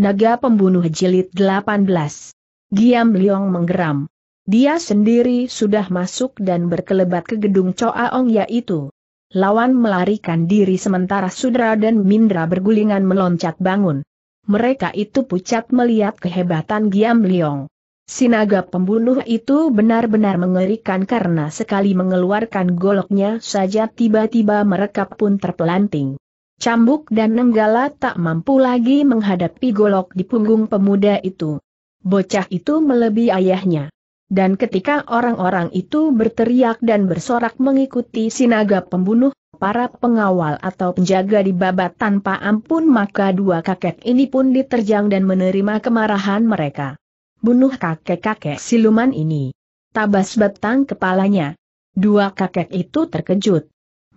Naga Pembunuh Jilid 18. Giam Liong menggeram. Dia sendiri sudah masuk dan berkelebat ke gedung Ong yaitu. Lawan melarikan diri sementara Sudra dan Mindra bergulingan meloncat bangun. Mereka itu pucat melihat kehebatan Giam Liong. Sinaga pembunuh itu benar-benar mengerikan karena sekali mengeluarkan goloknya saja tiba-tiba mereka pun terpelanting. Cambuk dan Nenggala tak mampu lagi menghadapi golok di punggung pemuda itu. Bocah itu melebihi ayahnya. Dan ketika orang-orang itu berteriak dan bersorak mengikuti sinaga pembunuh, para pengawal atau penjaga di babat tanpa ampun maka dua kakek ini pun diterjang dan menerima kemarahan mereka. Bunuh kakek-kakek siluman ini. Tabas batang kepalanya. Dua kakek itu terkejut.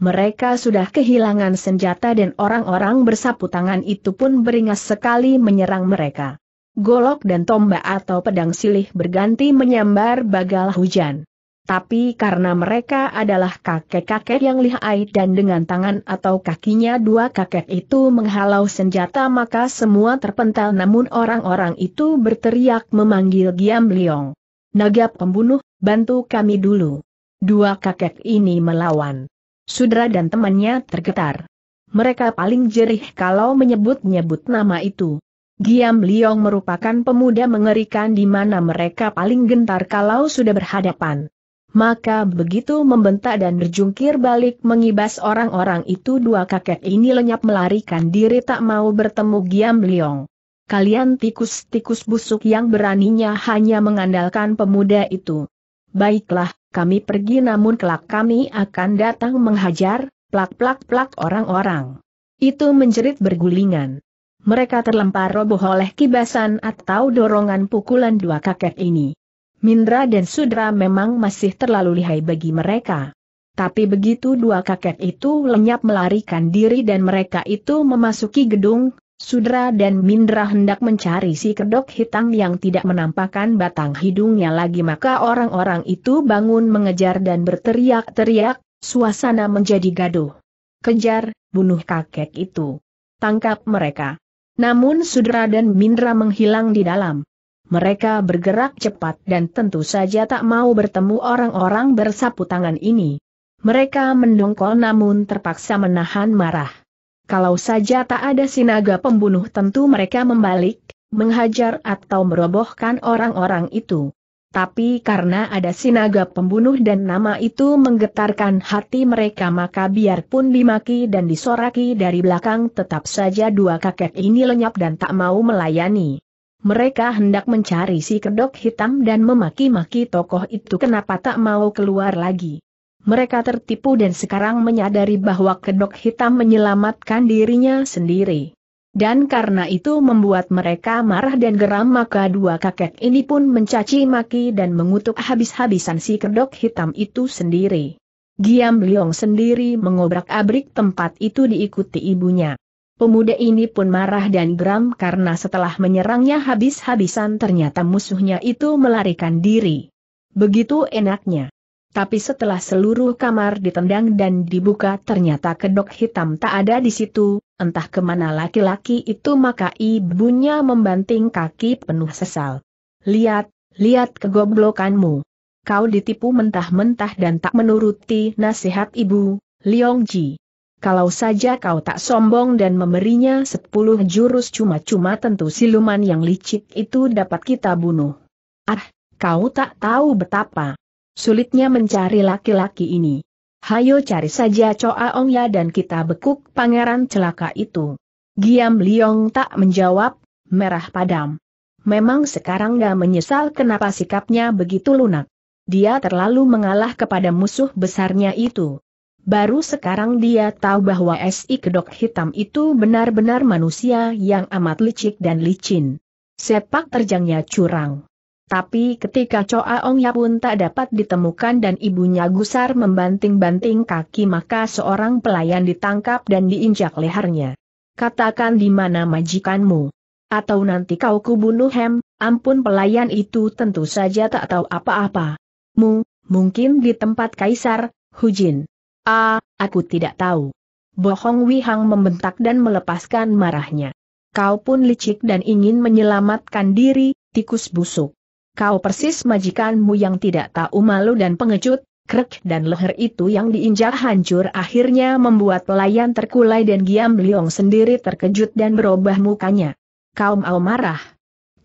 Mereka sudah kehilangan senjata dan orang-orang bersapu tangan itu pun beringas sekali menyerang mereka. Golok dan tombak atau pedang silih berganti menyambar bagal hujan. Tapi karena mereka adalah kakek-kakek yang lihai dan dengan tangan atau kakinya dua kakek itu menghalau senjata maka semua terpental namun orang-orang itu berteriak memanggil Giam Liong. Naga pembunuh, bantu kami dulu. Dua kakek ini melawan. Sudra dan temannya tergetar. Mereka paling jerih kalau menyebut-nyebut nama itu. Giam Liong merupakan pemuda mengerikan di mana mereka paling gentar kalau sudah berhadapan. Maka begitu membentak dan berjungkir balik mengibas orang-orang itu dua kakek ini lenyap melarikan diri tak mau bertemu Giam Liong. Kalian tikus-tikus busuk yang beraninya hanya mengandalkan pemuda itu. Baiklah, kami pergi namun kelak kami akan datang menghajar, plak-plak-plak orang-orang. Itu menjerit bergulingan. Mereka terlempar roboh oleh kibasan atau dorongan pukulan dua kakek ini. Mindra dan Sudra memang masih terlalu lihai bagi mereka. Tapi begitu dua kakek itu lenyap melarikan diri dan mereka itu memasuki gedung, Sudra dan Mindra hendak mencari si kedok hitam yang tidak menampakkan batang hidungnya lagi maka orang-orang itu bangun mengejar dan berteriak-teriak, suasana menjadi gaduh. Kejar, bunuh kakek itu. Tangkap mereka. Namun Sudra dan Mindra menghilang di dalam. Mereka bergerak cepat dan tentu saja tak mau bertemu orang-orang bersapu tangan ini. Mereka mendongkol namun terpaksa menahan marah. Kalau saja tak ada sinaga pembunuh tentu mereka membalik, menghajar atau merobohkan orang-orang itu. Tapi karena ada sinaga pembunuh dan nama itu menggetarkan hati mereka maka biarpun dimaki dan disoraki dari belakang tetap saja dua kakek ini lenyap dan tak mau melayani. Mereka hendak mencari si kedok hitam dan memaki-maki tokoh itu kenapa tak mau keluar lagi mereka tertipu dan sekarang menyadari bahwa kedok hitam menyelamatkan dirinya sendiri. Dan karena itu membuat mereka marah dan geram maka dua kakek ini pun mencaci maki dan mengutuk habis-habisan si kedok hitam itu sendiri. Giam Liong sendiri mengobrak-abrik tempat itu diikuti ibunya. Pemuda ini pun marah dan geram karena setelah menyerangnya habis-habisan ternyata musuhnya itu melarikan diri. Begitu enaknya. Tapi setelah seluruh kamar ditendang dan dibuka ternyata kedok hitam tak ada di situ, entah kemana laki-laki itu maka ibunya membanting kaki penuh sesal. Lihat, lihat kegoblokanmu. Kau ditipu mentah-mentah dan tak menuruti nasihat ibu, Liong Ji. Kalau saja kau tak sombong dan memberinya sepuluh jurus cuma-cuma tentu siluman yang licik itu dapat kita bunuh. Ah, kau tak tahu betapa Sulitnya mencari laki-laki ini. Hayo cari saja Choa Ong Ya dan kita bekuk pangeran celaka itu. Giam Liong tak menjawab, merah padam. Memang sekarang gak menyesal kenapa sikapnya begitu lunak. Dia terlalu mengalah kepada musuh besarnya itu. Baru sekarang dia tahu bahwa SI kedok hitam itu benar-benar manusia yang amat licik dan licin. Sepak terjangnya curang. Tapi ketika Choa Ong Ya pun tak dapat ditemukan dan ibunya gusar membanting-banting kaki maka seorang pelayan ditangkap dan diinjak lehernya. Katakan di mana majikanmu. Atau nanti kau kubunuh hem, ampun pelayan itu tentu saja tak tahu apa-apa. Mu, mungkin di tempat kaisar, Hujin. Ah, aku tidak tahu. Bohong Wihang membentak dan melepaskan marahnya. Kau pun licik dan ingin menyelamatkan diri, tikus busuk kau persis majikanmu yang tidak tahu malu dan pengecut, krek dan leher itu yang diinjak hancur akhirnya membuat pelayan terkulai dan Giam Liong sendiri terkejut dan berubah mukanya. Kau mau marah?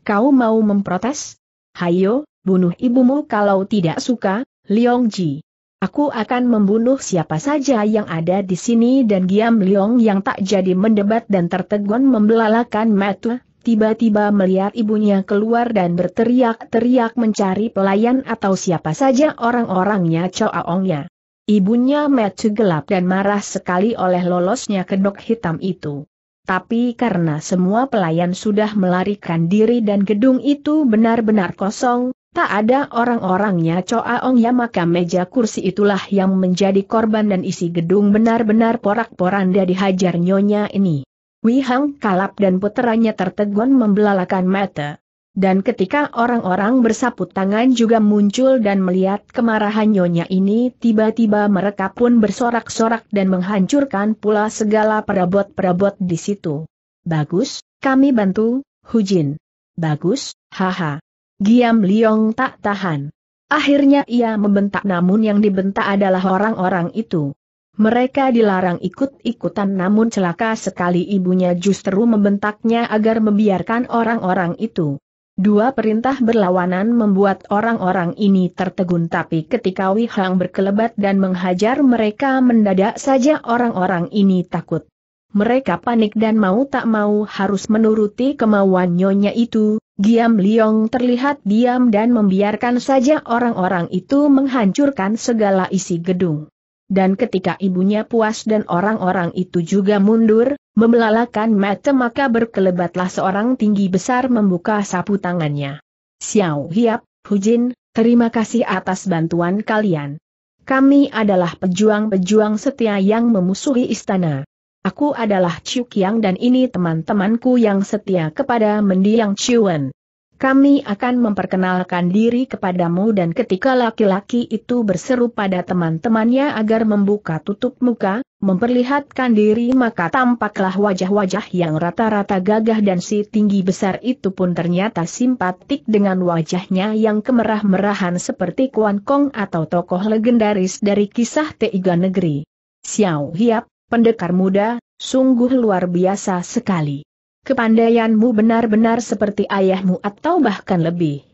Kau mau memprotes? Hayo, bunuh ibumu kalau tidak suka, Liong Ji. Aku akan membunuh siapa saja yang ada di sini dan Giam Liong yang tak jadi mendebat dan tertegun membelalakan mata, tiba-tiba melihat ibunya keluar dan berteriak-teriak mencari pelayan atau siapa saja orang-orangnya ongnya. Ibunya metu gelap dan marah sekali oleh lolosnya kedok hitam itu. Tapi karena semua pelayan sudah melarikan diri dan gedung itu benar-benar kosong, tak ada orang-orangnya ya maka meja kursi itulah yang menjadi korban dan isi gedung benar-benar porak-poranda dihajar nyonya ini. Wihang, kalap dan puteranya tertegun membelalakan mata. Dan ketika orang-orang bersaput tangan juga muncul dan melihat kemarahan nyonya ini tiba-tiba mereka pun bersorak-sorak dan menghancurkan pula segala perabot-perabot di situ. Bagus, kami bantu, Hujin. Bagus, haha. Giam Liong tak tahan. Akhirnya ia membentak namun yang dibentak adalah orang-orang itu. Mereka dilarang ikut-ikutan namun celaka sekali ibunya justru membentaknya agar membiarkan orang-orang itu. Dua perintah berlawanan membuat orang-orang ini tertegun tapi ketika Wihang berkelebat dan menghajar mereka mendadak saja orang-orang ini takut. Mereka panik dan mau tak mau harus menuruti kemauan nyonya itu, Giam Liong terlihat diam dan membiarkan saja orang-orang itu menghancurkan segala isi gedung dan ketika ibunya puas dan orang-orang itu juga mundur, membelalakan mata maka berkelebatlah seorang tinggi besar membuka sapu tangannya. Xiao Hiap, Hujin, terima kasih atas bantuan kalian. Kami adalah pejuang-pejuang setia yang memusuhi istana. Aku adalah Chiu Yang dan ini teman-temanku yang setia kepada mendiang Chuan. Kami akan memperkenalkan diri kepadamu dan ketika laki-laki itu berseru pada teman-temannya agar membuka tutup muka, memperlihatkan diri maka tampaklah wajah-wajah yang rata-rata gagah dan si tinggi besar itu pun ternyata simpatik dengan wajahnya yang kemerah-merahan seperti Kuan Kong atau tokoh legendaris dari kisah Teiga Negeri. Xiao Hiap, pendekar muda, sungguh luar biasa sekali. Kepandaianmu benar-benar seperti ayahmu atau bahkan lebih.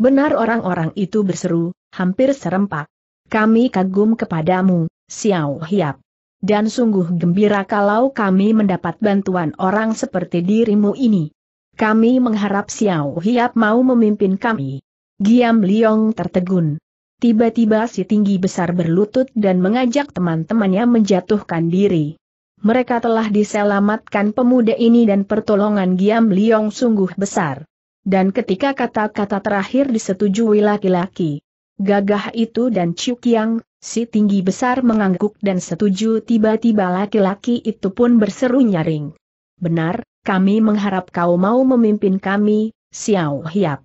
Benar orang-orang itu berseru, hampir serempak. Kami kagum kepadamu, Xiao Hiap. Dan sungguh gembira kalau kami mendapat bantuan orang seperti dirimu ini. Kami mengharap Xiao Hiap mau memimpin kami. Giam Liong tertegun. Tiba-tiba si tinggi besar berlutut dan mengajak teman-temannya menjatuhkan diri mereka telah diselamatkan pemuda ini dan pertolongan Giam Liong sungguh besar. Dan ketika kata-kata terakhir disetujui laki-laki, gagah itu dan Chiu Kiang, si tinggi besar mengangguk dan setuju tiba-tiba laki-laki itu pun berseru nyaring. Benar, kami mengharap kau mau memimpin kami, Xiao Hiap.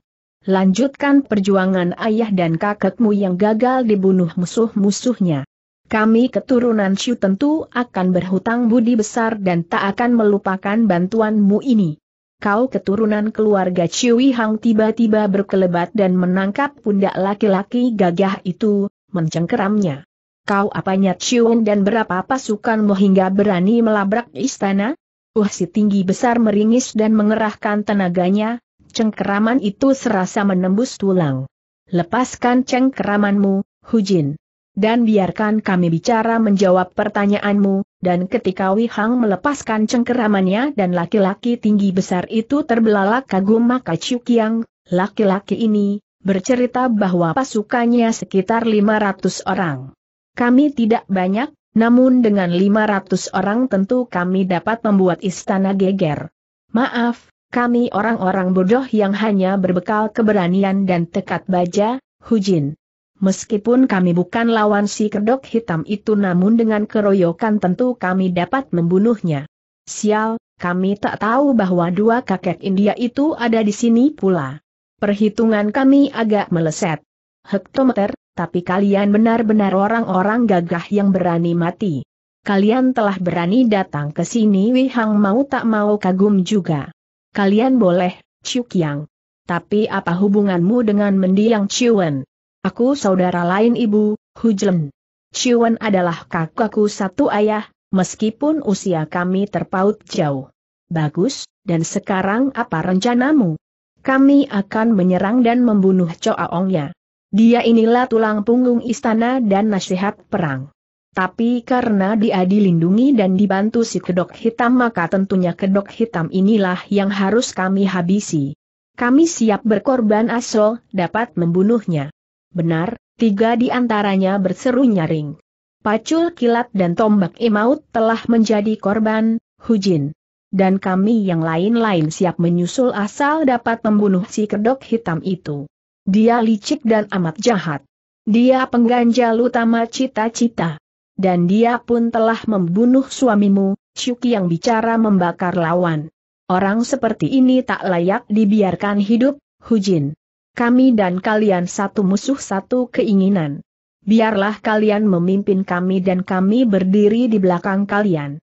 Lanjutkan perjuangan ayah dan kakekmu yang gagal dibunuh musuh-musuhnya. Kami keturunan Shu tentu akan berhutang budi besar dan tak akan melupakan bantuanmu ini. Kau keturunan keluarga Ciwi Hang tiba-tiba berkelebat dan menangkap pundak laki-laki gagah itu, mencengkeramnya. Kau apanya Ciun dan berapa pasukanmu hingga berani melabrak istana? Uh si tinggi besar meringis dan mengerahkan tenaganya, cengkeraman itu serasa menembus tulang. Lepaskan cengkeramanmu, Hujin. Dan biarkan kami bicara menjawab pertanyaanmu, dan ketika Wihang melepaskan cengkeramannya dan laki-laki tinggi besar itu terbelalak kagum maka Chukyang, laki-laki ini, bercerita bahwa pasukannya sekitar 500 orang. Kami tidak banyak, namun dengan 500 orang tentu kami dapat membuat istana geger. Maaf, kami orang-orang bodoh yang hanya berbekal keberanian dan tekad baja, Hujin. Meskipun kami bukan lawan si kedok hitam itu namun dengan keroyokan tentu kami dapat membunuhnya. Sial, kami tak tahu bahwa dua kakek India itu ada di sini pula. Perhitungan kami agak meleset. Hektometer, tapi kalian benar-benar orang-orang gagah yang berani mati. Kalian telah berani datang ke sini Wihang mau tak mau kagum juga. Kalian boleh, Chukyang. Tapi apa hubunganmu dengan mendiang Chuen? Aku saudara lain ibu, Hujlen. Shiwen adalah kakakku satu ayah, meskipun usia kami terpaut jauh. Bagus, dan sekarang apa rencanamu? Kami akan menyerang dan membunuh Choaongnya. Dia inilah tulang punggung istana dan nasihat perang. Tapi karena dia dilindungi dan dibantu si kedok hitam maka tentunya kedok hitam inilah yang harus kami habisi. Kami siap berkorban asal dapat membunuhnya. Benar, tiga di antaranya berseru nyaring. Pacul kilat dan tombak Imaut telah menjadi korban, Hujin. Dan kami yang lain-lain siap menyusul asal dapat membunuh si kedok hitam itu. Dia licik dan amat jahat. Dia pengganjal utama cita-cita. Dan dia pun telah membunuh suamimu, Syuki yang bicara membakar lawan. Orang seperti ini tak layak dibiarkan hidup, Hujin. Kami dan kalian satu musuh satu keinginan. Biarlah kalian memimpin kami dan kami berdiri di belakang kalian.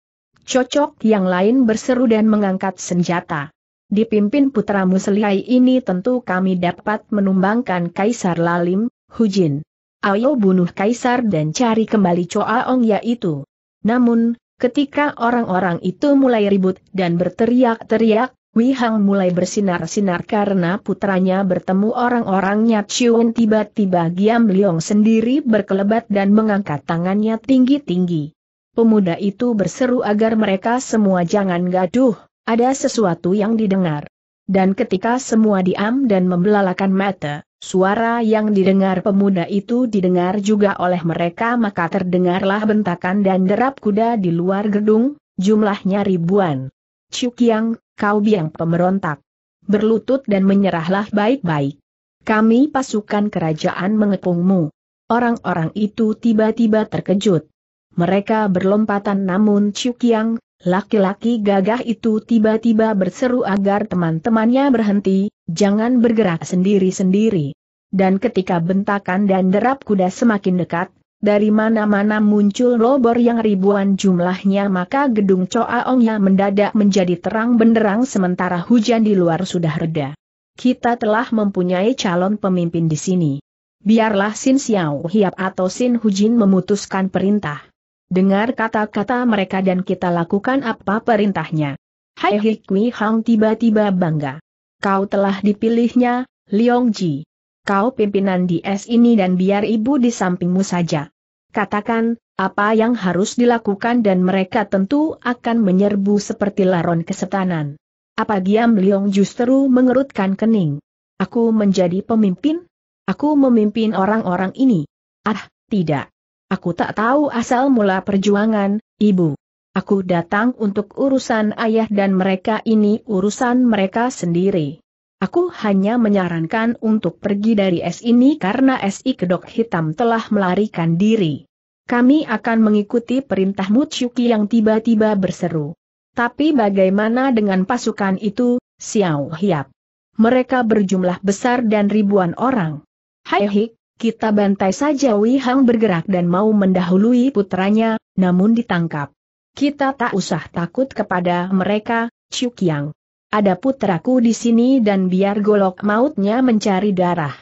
Cocok yang lain berseru dan mengangkat senjata. Dipimpin putramu selai ini tentu kami dapat menumbangkan Kaisar Lalim, Hujin. Ayo bunuh Kaisar dan cari kembali Choaong yaitu. Namun, ketika orang-orang itu mulai ribut dan berteriak-teriak, Wei Hang mulai bersinar-sinar karena putranya bertemu orang-orangnya Chiun tiba-tiba Giam Liong sendiri berkelebat dan mengangkat tangannya tinggi-tinggi. Pemuda itu berseru agar mereka semua jangan gaduh, ada sesuatu yang didengar. Dan ketika semua diam dan membelalakan mata, suara yang didengar pemuda itu didengar juga oleh mereka maka terdengarlah bentakan dan derap kuda di luar gedung, jumlahnya ribuan. Chu Kiang, kau biang pemberontak. Berlutut dan menyerahlah baik-baik. Kami pasukan kerajaan mengepungmu. Orang-orang itu tiba-tiba terkejut. Mereka berlompatan namun Cukiang, laki-laki gagah itu tiba-tiba berseru agar teman-temannya berhenti, jangan bergerak sendiri-sendiri. Dan ketika bentakan dan derap kuda semakin dekat, dari mana-mana muncul lobor yang ribuan jumlahnya maka gedung Coaongnya mendadak menjadi terang benderang sementara hujan di luar sudah reda. Kita telah mempunyai calon pemimpin di sini. Biarlah Sin Xiao Hiap atau Sin Hujin memutuskan perintah. Dengar kata-kata mereka dan kita lakukan apa perintahnya. Hai Hikwi Hang tiba-tiba bangga. Kau telah dipilihnya, Liong Ji kau pimpinan di S ini dan biar ibu di sampingmu saja. Katakan, apa yang harus dilakukan dan mereka tentu akan menyerbu seperti laron kesetanan. Apa Giam Liong justru mengerutkan kening? Aku menjadi pemimpin? Aku memimpin orang-orang ini. Ah, tidak. Aku tak tahu asal mula perjuangan, ibu. Aku datang untuk urusan ayah dan mereka ini urusan mereka sendiri. Aku hanya menyarankan untuk pergi dari S ini karena SI kedok hitam telah melarikan diri. Kami akan mengikuti perintah Mutsuki yang tiba-tiba berseru. Tapi bagaimana dengan pasukan itu, Xiao Hiap? Mereka berjumlah besar dan ribuan orang. Hai Hik, kita bantai saja Wei Hang bergerak dan mau mendahului putranya, namun ditangkap. Kita tak usah takut kepada mereka, Chukyang. Ada putraku di sini dan biar golok mautnya mencari darah.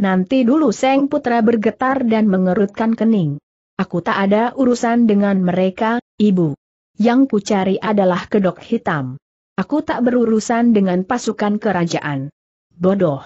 Nanti dulu Seng Putra bergetar dan mengerutkan kening. Aku tak ada urusan dengan mereka, ibu. Yang ku cari adalah kedok hitam. Aku tak berurusan dengan pasukan kerajaan. Bodoh.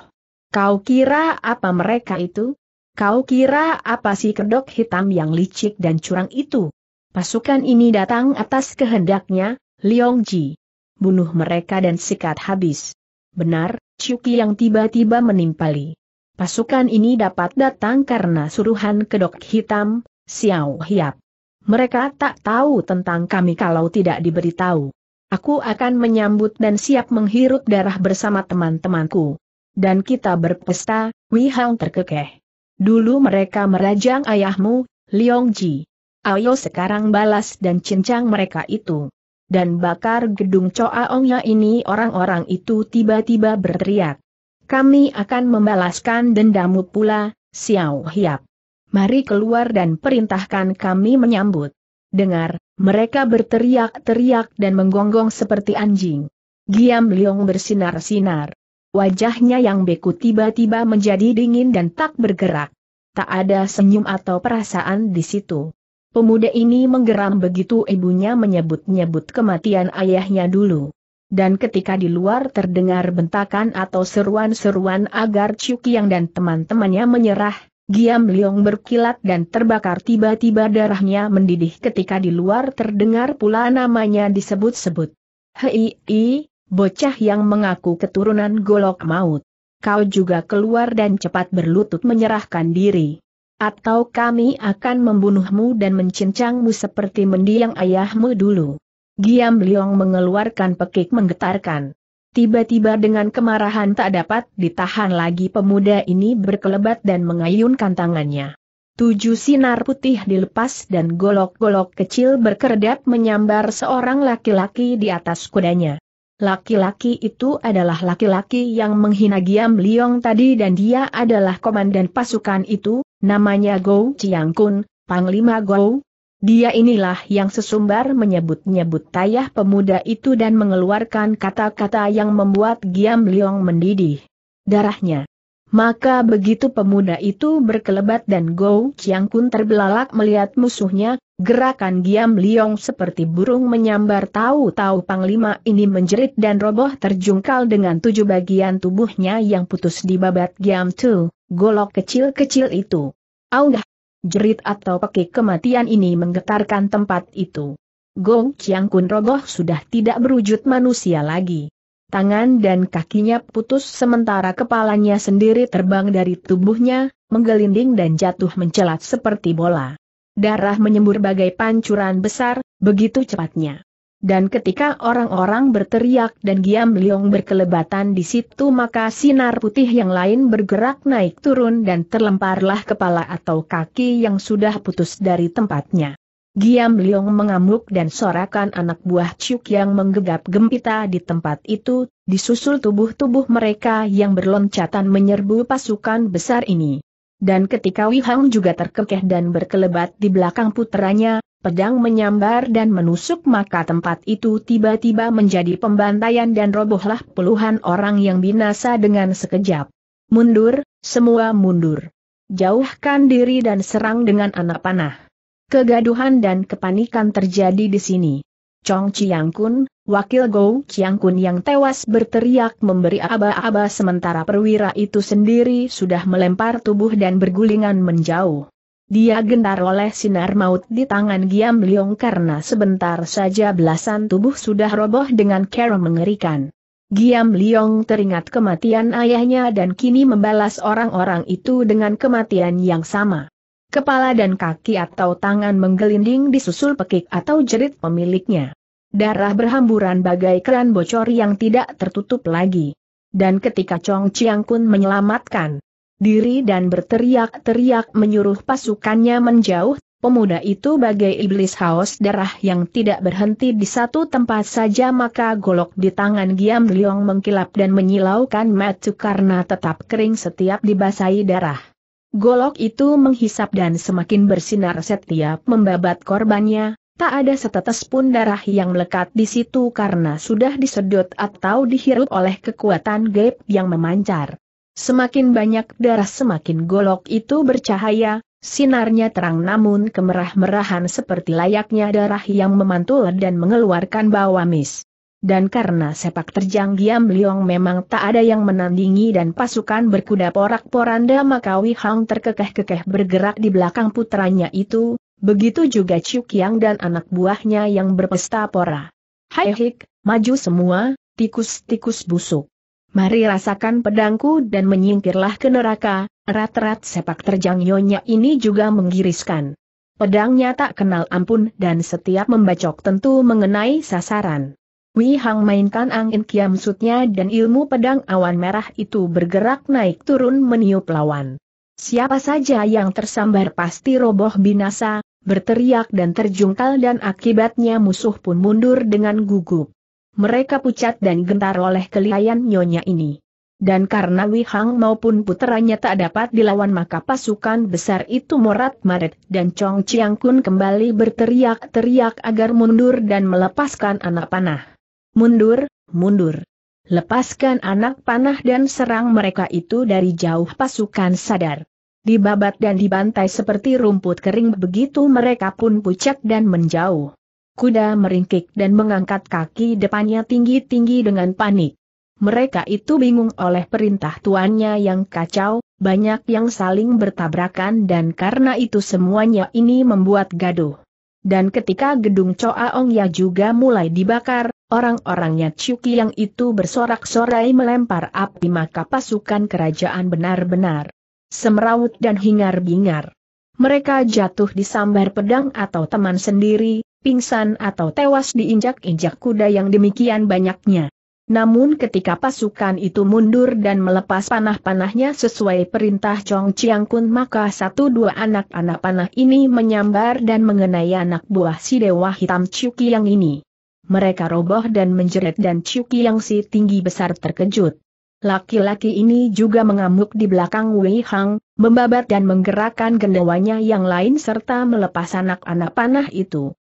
Kau kira apa mereka itu? Kau kira apa si kedok hitam yang licik dan curang itu? Pasukan ini datang atas kehendaknya, Liong Ji bunuh mereka dan sikat habis. Benar, Chuki yang tiba-tiba menimpali. Pasukan ini dapat datang karena suruhan kedok hitam, Xiao Hiap. Mereka tak tahu tentang kami kalau tidak diberitahu. Aku akan menyambut dan siap menghirup darah bersama teman-temanku. Dan kita berpesta, Wei Hang terkekeh. Dulu mereka merajang ayahmu, Liong Ji. Ayo sekarang balas dan cincang mereka itu dan bakar gedung Coaongnya ini orang-orang itu tiba-tiba berteriak. Kami akan membalaskan dendamu pula, Xiao Hiap. Mari keluar dan perintahkan kami menyambut. Dengar, mereka berteriak-teriak dan menggonggong seperti anjing. Giam Liong bersinar-sinar. Wajahnya yang beku tiba-tiba menjadi dingin dan tak bergerak. Tak ada senyum atau perasaan di situ. Pemuda ini menggeram begitu ibunya menyebut-nyebut kematian ayahnya dulu. Dan ketika di luar terdengar bentakan atau seruan-seruan agar Chukyang dan teman-temannya menyerah, Giam Leong berkilat dan terbakar tiba-tiba darahnya mendidih ketika di luar terdengar pula namanya disebut-sebut. Hei, i, bocah yang mengaku keturunan golok maut. Kau juga keluar dan cepat berlutut menyerahkan diri. Atau kami akan membunuhmu dan mencincangmu seperti mendiang ayahmu dulu. Giam Liong mengeluarkan pekik menggetarkan. Tiba-tiba dengan kemarahan tak dapat ditahan lagi pemuda ini berkelebat dan mengayunkan tangannya. Tujuh sinar putih dilepas dan golok-golok kecil berkedap menyambar seorang laki-laki di atas kudanya. Laki-laki itu adalah laki-laki yang menghina Giam Liong tadi dan dia adalah komandan pasukan itu, namanya Go Chiang Kun, Panglima Go. Dia inilah yang sesumbar menyebut-nyebut tayah pemuda itu dan mengeluarkan kata-kata yang membuat Giam Liong mendidih. Darahnya maka begitu pemuda itu berkelebat dan Gou Chiang Kun terbelalak melihat musuhnya, gerakan Giam Liong seperti burung menyambar tahu-tahu Panglima ini menjerit dan roboh terjungkal dengan tujuh bagian tubuhnya yang putus di babat Giam Tu, golok kecil-kecil itu. Aunggah! Jerit atau pekik kematian ini menggetarkan tempat itu. Gou Chiang Kun roboh sudah tidak berwujud manusia lagi tangan dan kakinya putus sementara kepalanya sendiri terbang dari tubuhnya, menggelinding dan jatuh mencelat seperti bola. Darah menyembur bagai pancuran besar, begitu cepatnya. Dan ketika orang-orang berteriak dan Giam Liong berkelebatan di situ maka sinar putih yang lain bergerak naik turun dan terlemparlah kepala atau kaki yang sudah putus dari tempatnya. Giam Liong mengamuk dan sorakan anak buah Ciuk yang menggegap gempita di tempat itu, disusul tubuh-tubuh mereka yang berloncatan menyerbu pasukan besar ini. Dan ketika Wihang juga terkekeh dan berkelebat di belakang putranya, pedang menyambar dan menusuk maka tempat itu tiba-tiba menjadi pembantaian dan robohlah puluhan orang yang binasa dengan sekejap. Mundur, semua mundur. Jauhkan diri dan serang dengan anak panah. Kegaduhan dan kepanikan terjadi di sini. Chong Chiang Kun, wakil Go Chiang Kun yang tewas berteriak memberi aba-aba sementara perwira itu sendiri sudah melempar tubuh dan bergulingan menjauh. Dia gentar oleh sinar maut di tangan Giam Leong karena sebentar saja belasan tubuh sudah roboh dengan cara mengerikan. Giam Leong teringat kematian ayahnya dan kini membalas orang-orang itu dengan kematian yang sama. Kepala dan kaki atau tangan menggelinding disusul pekik atau jerit pemiliknya. Darah berhamburan bagai keran bocor yang tidak tertutup lagi. Dan ketika Chong Chiang Kun menyelamatkan diri dan berteriak-teriak menyuruh pasukannya menjauh, pemuda itu bagai iblis haus darah yang tidak berhenti di satu tempat saja maka golok di tangan Giam Liong mengkilap dan menyilaukan matu karena tetap kering setiap dibasahi darah. Golok itu menghisap dan semakin bersinar setiap membabat korbannya, tak ada setetes pun darah yang melekat di situ karena sudah disedot atau dihirup oleh kekuatan gaib yang memancar. Semakin banyak darah semakin golok itu bercahaya, sinarnya terang namun kemerah-merahan seperti layaknya darah yang memantul dan mengeluarkan bau amis. Dan karena sepak terjang Giam Liong memang tak ada yang menandingi dan pasukan berkuda porak-poranda Makawi Hang terkekeh-kekeh bergerak di belakang putranya itu, begitu juga Cuk Kiang dan anak buahnya yang berpesta pora. Hai hik, maju semua, tikus-tikus busuk. Mari rasakan pedangku dan menyingkirlah ke neraka, erat-erat sepak terjang Nyonya ini juga menggiriskan. Pedangnya tak kenal ampun dan setiap membacok tentu mengenai sasaran. Wei Hang mainkan angin kiam sutnya dan ilmu pedang awan merah itu bergerak naik turun meniup lawan. Siapa saja yang tersambar pasti roboh binasa, berteriak dan terjungkal dan akibatnya musuh pun mundur dengan gugup. Mereka pucat dan gentar oleh kelihayan nyonya ini. Dan karena Wei Hang maupun puteranya tak dapat dilawan maka pasukan besar itu morat maret dan Chong Chiang Kun kembali berteriak-teriak agar mundur dan melepaskan anak panah. Mundur, mundur. Lepaskan anak panah dan serang mereka itu dari jauh pasukan sadar. Dibabat dan dibantai seperti rumput kering begitu mereka pun pucat dan menjauh. Kuda meringkik dan mengangkat kaki depannya tinggi-tinggi dengan panik. Mereka itu bingung oleh perintah tuannya yang kacau, banyak yang saling bertabrakan dan karena itu semuanya ini membuat gaduh. Dan ketika gedung Choaong ya juga mulai dibakar, Orang-orangnya Chuki yang itu bersorak-sorai melempar api maka pasukan kerajaan benar-benar semeraut dan hingar-bingar. Mereka jatuh di sambar pedang atau teman sendiri, pingsan atau tewas diinjak-injak kuda yang demikian banyaknya. Namun ketika pasukan itu mundur dan melepas panah-panahnya sesuai perintah Chong Chiang Kun maka satu dua anak-anak panah ini menyambar dan mengenai anak buah si Dewa Hitam Chuki yang ini mereka roboh dan menjerit dan Chuki yang si tinggi besar terkejut. Laki-laki ini juga mengamuk di belakang Wei Hang, membabat dan menggerakkan gendawanya yang lain serta melepas anak-anak panah itu.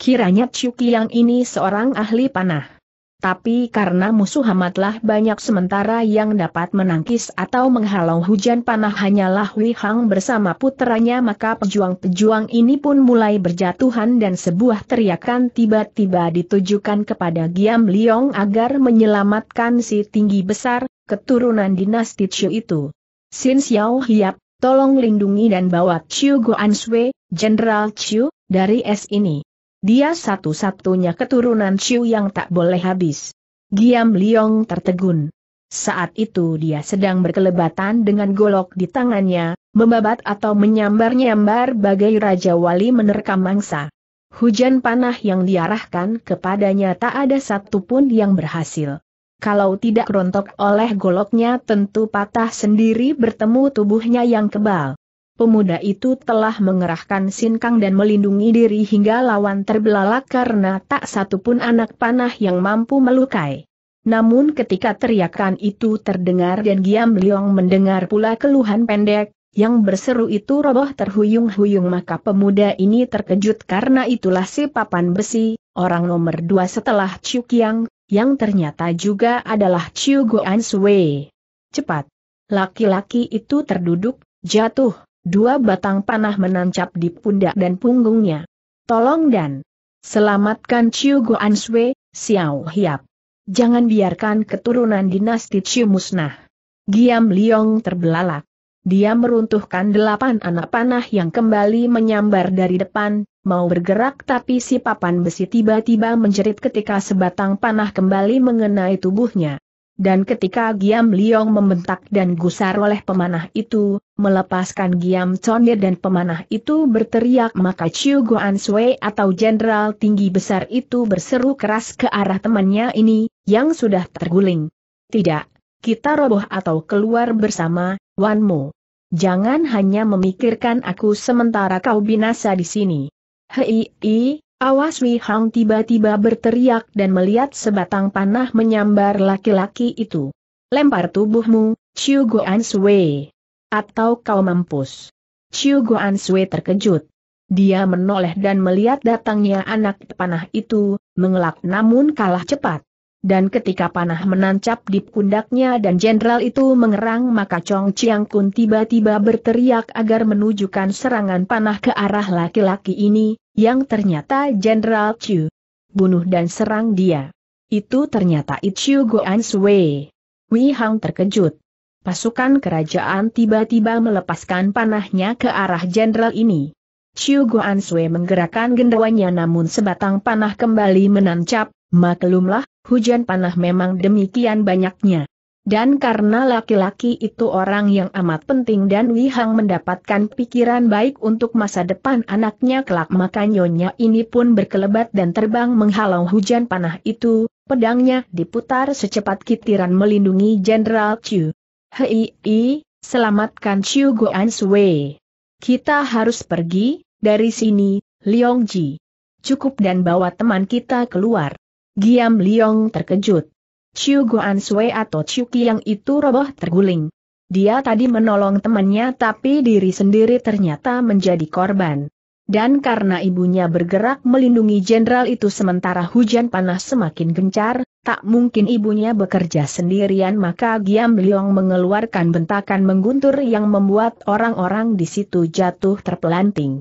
Kiranya Chuki yang ini seorang ahli panah tapi karena musuh amatlah banyak sementara yang dapat menangkis atau menghalau hujan panah hanyalah Wei Hang bersama putranya maka pejuang-pejuang ini pun mulai berjatuhan dan sebuah teriakan tiba-tiba ditujukan kepada Giam Liong agar menyelamatkan si tinggi besar, keturunan dinasti Chiu itu. Sin Xiao Hiap, tolong lindungi dan bawa Chiu Guan Sui, Jenderal Chiu, dari es ini. Dia satu-satunya keturunan Xiu yang tak boleh habis. Giam Liong tertegun. Saat itu dia sedang berkelebatan dengan golok di tangannya, membabat atau menyambar-nyambar bagai Raja Wali menerkam mangsa. Hujan panah yang diarahkan kepadanya tak ada satupun yang berhasil. Kalau tidak rontok oleh goloknya tentu patah sendiri bertemu tubuhnya yang kebal pemuda itu telah mengerahkan sinkang dan melindungi diri hingga lawan terbelalak karena tak satu pun anak panah yang mampu melukai. Namun ketika teriakan itu terdengar dan Giam Liong mendengar pula keluhan pendek, yang berseru itu roboh terhuyung-huyung maka pemuda ini terkejut karena itulah si papan besi, orang nomor dua setelah Chiu Kiang, yang ternyata juga adalah Chiu Guan Sui. Cepat! Laki-laki itu terduduk, jatuh, Dua batang panah menancap di pundak dan punggungnya. Tolong dan selamatkan Chiu Guan Sui, Xiao Hiap. Jangan biarkan keturunan dinasti Chiu musnah. Giam Liong terbelalak. Dia meruntuhkan delapan anak panah yang kembali menyambar dari depan, mau bergerak tapi si papan besi tiba-tiba menjerit ketika sebatang panah kembali mengenai tubuhnya. Dan ketika Giam Liong membentak dan gusar oleh pemanah itu, melepaskan Giam Chonye dan pemanah itu berteriak maka Chiu Guan Sui atau jenderal tinggi besar itu berseru keras ke arah temannya ini, yang sudah terguling. Tidak, kita roboh atau keluar bersama, Wan Mo. Jangan hanya memikirkan aku sementara kau binasa di sini. Hei, Awas Li Hang tiba-tiba berteriak dan melihat sebatang panah menyambar laki-laki itu. Lempar tubuhmu, Chiu Guan Sui. Atau kau mampus. Chiu Guan Sui terkejut. Dia menoleh dan melihat datangnya anak panah itu, mengelak namun kalah cepat. Dan ketika panah menancap di pundaknya dan jenderal itu mengerang maka Chong Chiang Kun tiba-tiba berteriak agar menunjukkan serangan panah ke arah laki-laki ini, yang ternyata Jenderal Chu. Bunuh dan serang dia. Itu ternyata Ichu Goan Sui. Wei Hang terkejut. Pasukan kerajaan tiba-tiba melepaskan panahnya ke arah jenderal ini. Chiu Guan Sui menggerakkan gendawanya namun sebatang panah kembali menancap, Maklumlah, hujan panah memang demikian banyaknya. Dan karena laki-laki itu orang yang amat penting dan Wihang mendapatkan pikiran baik untuk masa depan anaknya kelak maka nyonya ini pun berkelebat dan terbang menghalau hujan panah itu, pedangnya diputar secepat kitiran melindungi Jenderal Chu. Hei, i, selamatkan Chu Goan Sui. Kita harus pergi, dari sini, Leong Ji. Cukup dan bawa teman kita keluar. Giam Liong terkejut. Chiu Guan Sui atau Chiu Kiang itu roboh terguling. Dia tadi menolong temannya tapi diri sendiri ternyata menjadi korban. Dan karena ibunya bergerak melindungi jenderal itu sementara hujan panas semakin gencar, tak mungkin ibunya bekerja sendirian maka Giam Liong mengeluarkan bentakan mengguntur yang membuat orang-orang di situ jatuh terpelanting.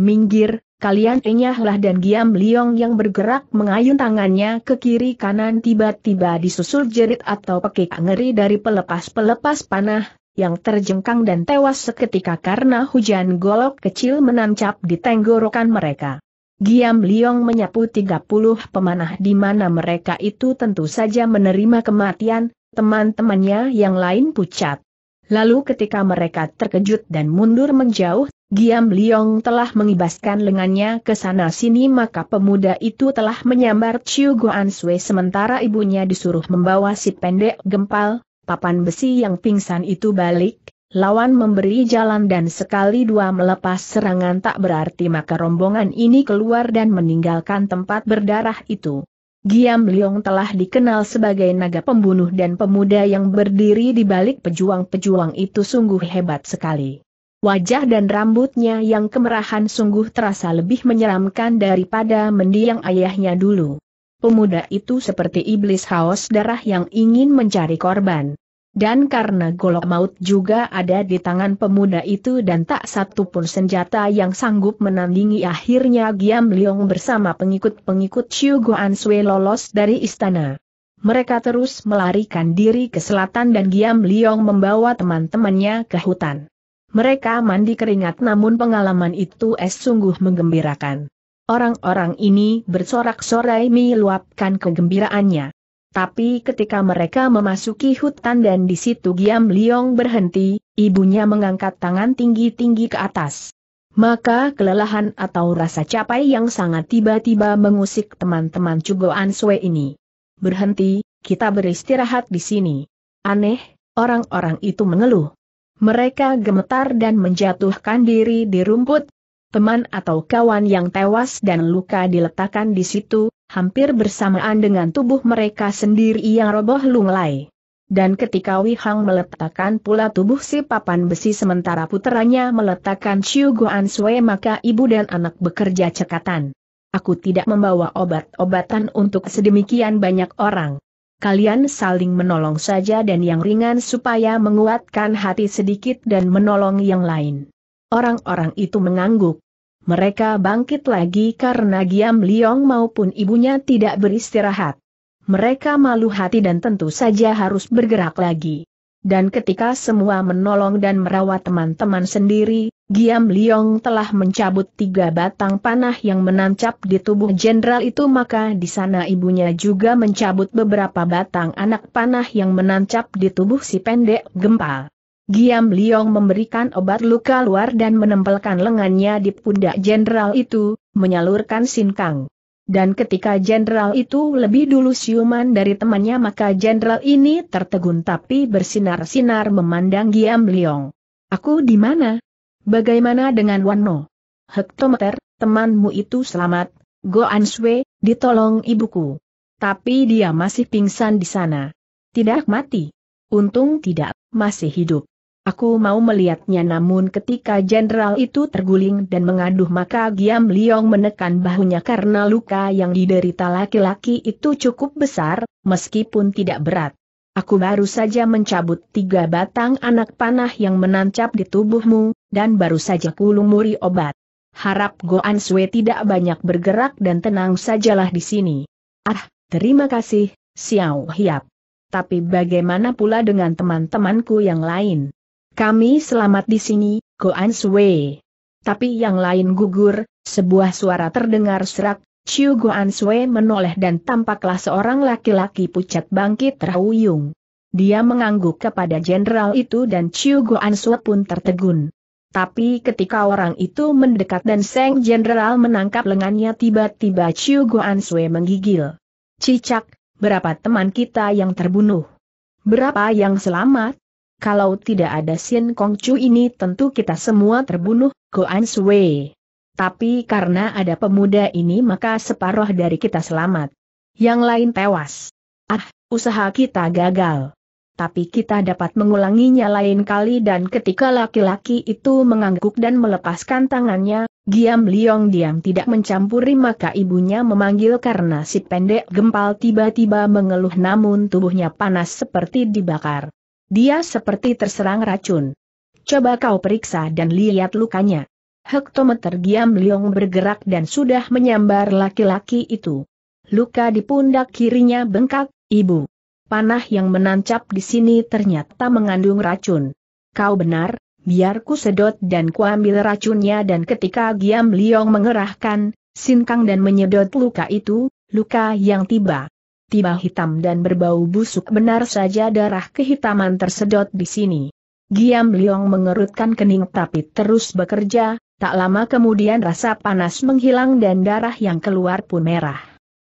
Minggir, kalian enyahlah dan Giam Liong yang bergerak mengayun tangannya ke kiri kanan tiba-tiba disusul jerit atau pekik ngeri dari pelepas-pelepas panah, yang terjengkang dan tewas seketika karena hujan golok kecil menancap di tenggorokan mereka. Giam Liong menyapu 30 pemanah di mana mereka itu tentu saja menerima kematian, teman-temannya yang lain pucat. Lalu ketika mereka terkejut dan mundur menjauh Giam Liong telah mengibaskan lengannya ke sana sini maka pemuda itu telah menyambar Chiu Guan Sui sementara ibunya disuruh membawa si pendek gempal, papan besi yang pingsan itu balik, lawan memberi jalan dan sekali dua melepas serangan tak berarti maka rombongan ini keluar dan meninggalkan tempat berdarah itu. Giam Liong telah dikenal sebagai naga pembunuh dan pemuda yang berdiri di balik pejuang-pejuang itu sungguh hebat sekali. Wajah dan rambutnya yang kemerahan sungguh terasa lebih menyeramkan daripada mendiang ayahnya dulu. Pemuda itu seperti iblis haus darah yang ingin mencari korban. Dan karena golok maut juga ada di tangan pemuda itu dan tak satu pun senjata yang sanggup menandingi akhirnya Giam Leong bersama pengikut-pengikut Xiu Guan Sui lolos dari istana. Mereka terus melarikan diri ke selatan dan Giam Leong membawa teman-temannya ke hutan. Mereka mandi keringat namun pengalaman itu es sungguh menggembirakan. Orang-orang ini bersorak-sorai meluapkan kegembiraannya. Tapi ketika mereka memasuki hutan dan di situ Giam Liong berhenti, ibunya mengangkat tangan tinggi-tinggi ke atas. Maka kelelahan atau rasa capai yang sangat tiba-tiba mengusik teman-teman Cugo Sue ini. Berhenti, kita beristirahat di sini. Aneh, orang-orang itu mengeluh. Mereka gemetar dan menjatuhkan diri di rumput. Teman atau kawan yang tewas dan luka diletakkan di situ, hampir bersamaan dengan tubuh mereka sendiri yang roboh lunglai. Dan ketika Wihang meletakkan pula tubuh si papan besi sementara puteranya meletakkan Chiu Guan Sui maka ibu dan anak bekerja cekatan. Aku tidak membawa obat-obatan untuk sedemikian banyak orang kalian saling menolong saja dan yang ringan supaya menguatkan hati sedikit dan menolong yang lain. Orang-orang itu mengangguk. Mereka bangkit lagi karena Giam Liong maupun ibunya tidak beristirahat. Mereka malu hati dan tentu saja harus bergerak lagi dan ketika semua menolong dan merawat teman-teman sendiri, Giam Liong telah mencabut tiga batang panah yang menancap di tubuh jenderal itu maka di sana ibunya juga mencabut beberapa batang anak panah yang menancap di tubuh si pendek gempal. Giam Liong memberikan obat luka luar dan menempelkan lengannya di pundak jenderal itu, menyalurkan sinkang. Dan ketika jenderal itu lebih dulu siuman dari temannya maka jenderal ini tertegun tapi bersinar-sinar memandang Giam Liong. Aku di mana? Bagaimana dengan Wano? Hektometer, temanmu itu selamat, Go Swe, ditolong ibuku. Tapi dia masih pingsan di sana. Tidak mati. Untung tidak, masih hidup. Aku mau melihatnya namun ketika jenderal itu terguling dan mengaduh maka Giam Liong menekan bahunya karena luka yang diderita laki-laki itu cukup besar, meskipun tidak berat. Aku baru saja mencabut tiga batang anak panah yang menancap di tubuhmu, dan baru saja kulumuri obat. Harap Goan Sue tidak banyak bergerak dan tenang sajalah di sini. Ah, terima kasih, Xiao Hiap. Tapi bagaimana pula dengan teman-temanku yang lain? Kami selamat di sini, Goan Sui. Tapi yang lain gugur, sebuah suara terdengar serak, Chiu Goan Sui menoleh dan tampaklah seorang laki-laki pucat bangkit terhuyung. Dia mengangguk kepada jenderal itu dan Chiu Goan Sui pun tertegun. Tapi ketika orang itu mendekat dan Seng Jenderal menangkap lengannya tiba-tiba Chiu Goan Sui menggigil. Cicak, berapa teman kita yang terbunuh? Berapa yang selamat? kalau tidak ada Sin Kong Chu ini tentu kita semua terbunuh, Goan Sui. Tapi karena ada pemuda ini maka separuh dari kita selamat. Yang lain tewas. Ah, usaha kita gagal. Tapi kita dapat mengulanginya lain kali dan ketika laki-laki itu mengangguk dan melepaskan tangannya, Giam Liong diam tidak mencampuri maka ibunya memanggil karena si pendek gempal tiba-tiba mengeluh namun tubuhnya panas seperti dibakar. Dia seperti terserang racun. Coba kau periksa dan lihat lukanya. Hektometer Giam Liong bergerak dan sudah menyambar laki-laki itu. Luka di pundak kirinya bengkak, ibu. Panah yang menancap di sini ternyata mengandung racun. Kau benar, biarku sedot dan kuambil racunnya dan ketika Giam Liong mengerahkan, sinkang dan menyedot luka itu, luka yang tiba tiba hitam dan berbau busuk benar saja darah kehitaman tersedot di sini. Giam Liong mengerutkan kening tapi terus bekerja, tak lama kemudian rasa panas menghilang dan darah yang keluar pun merah.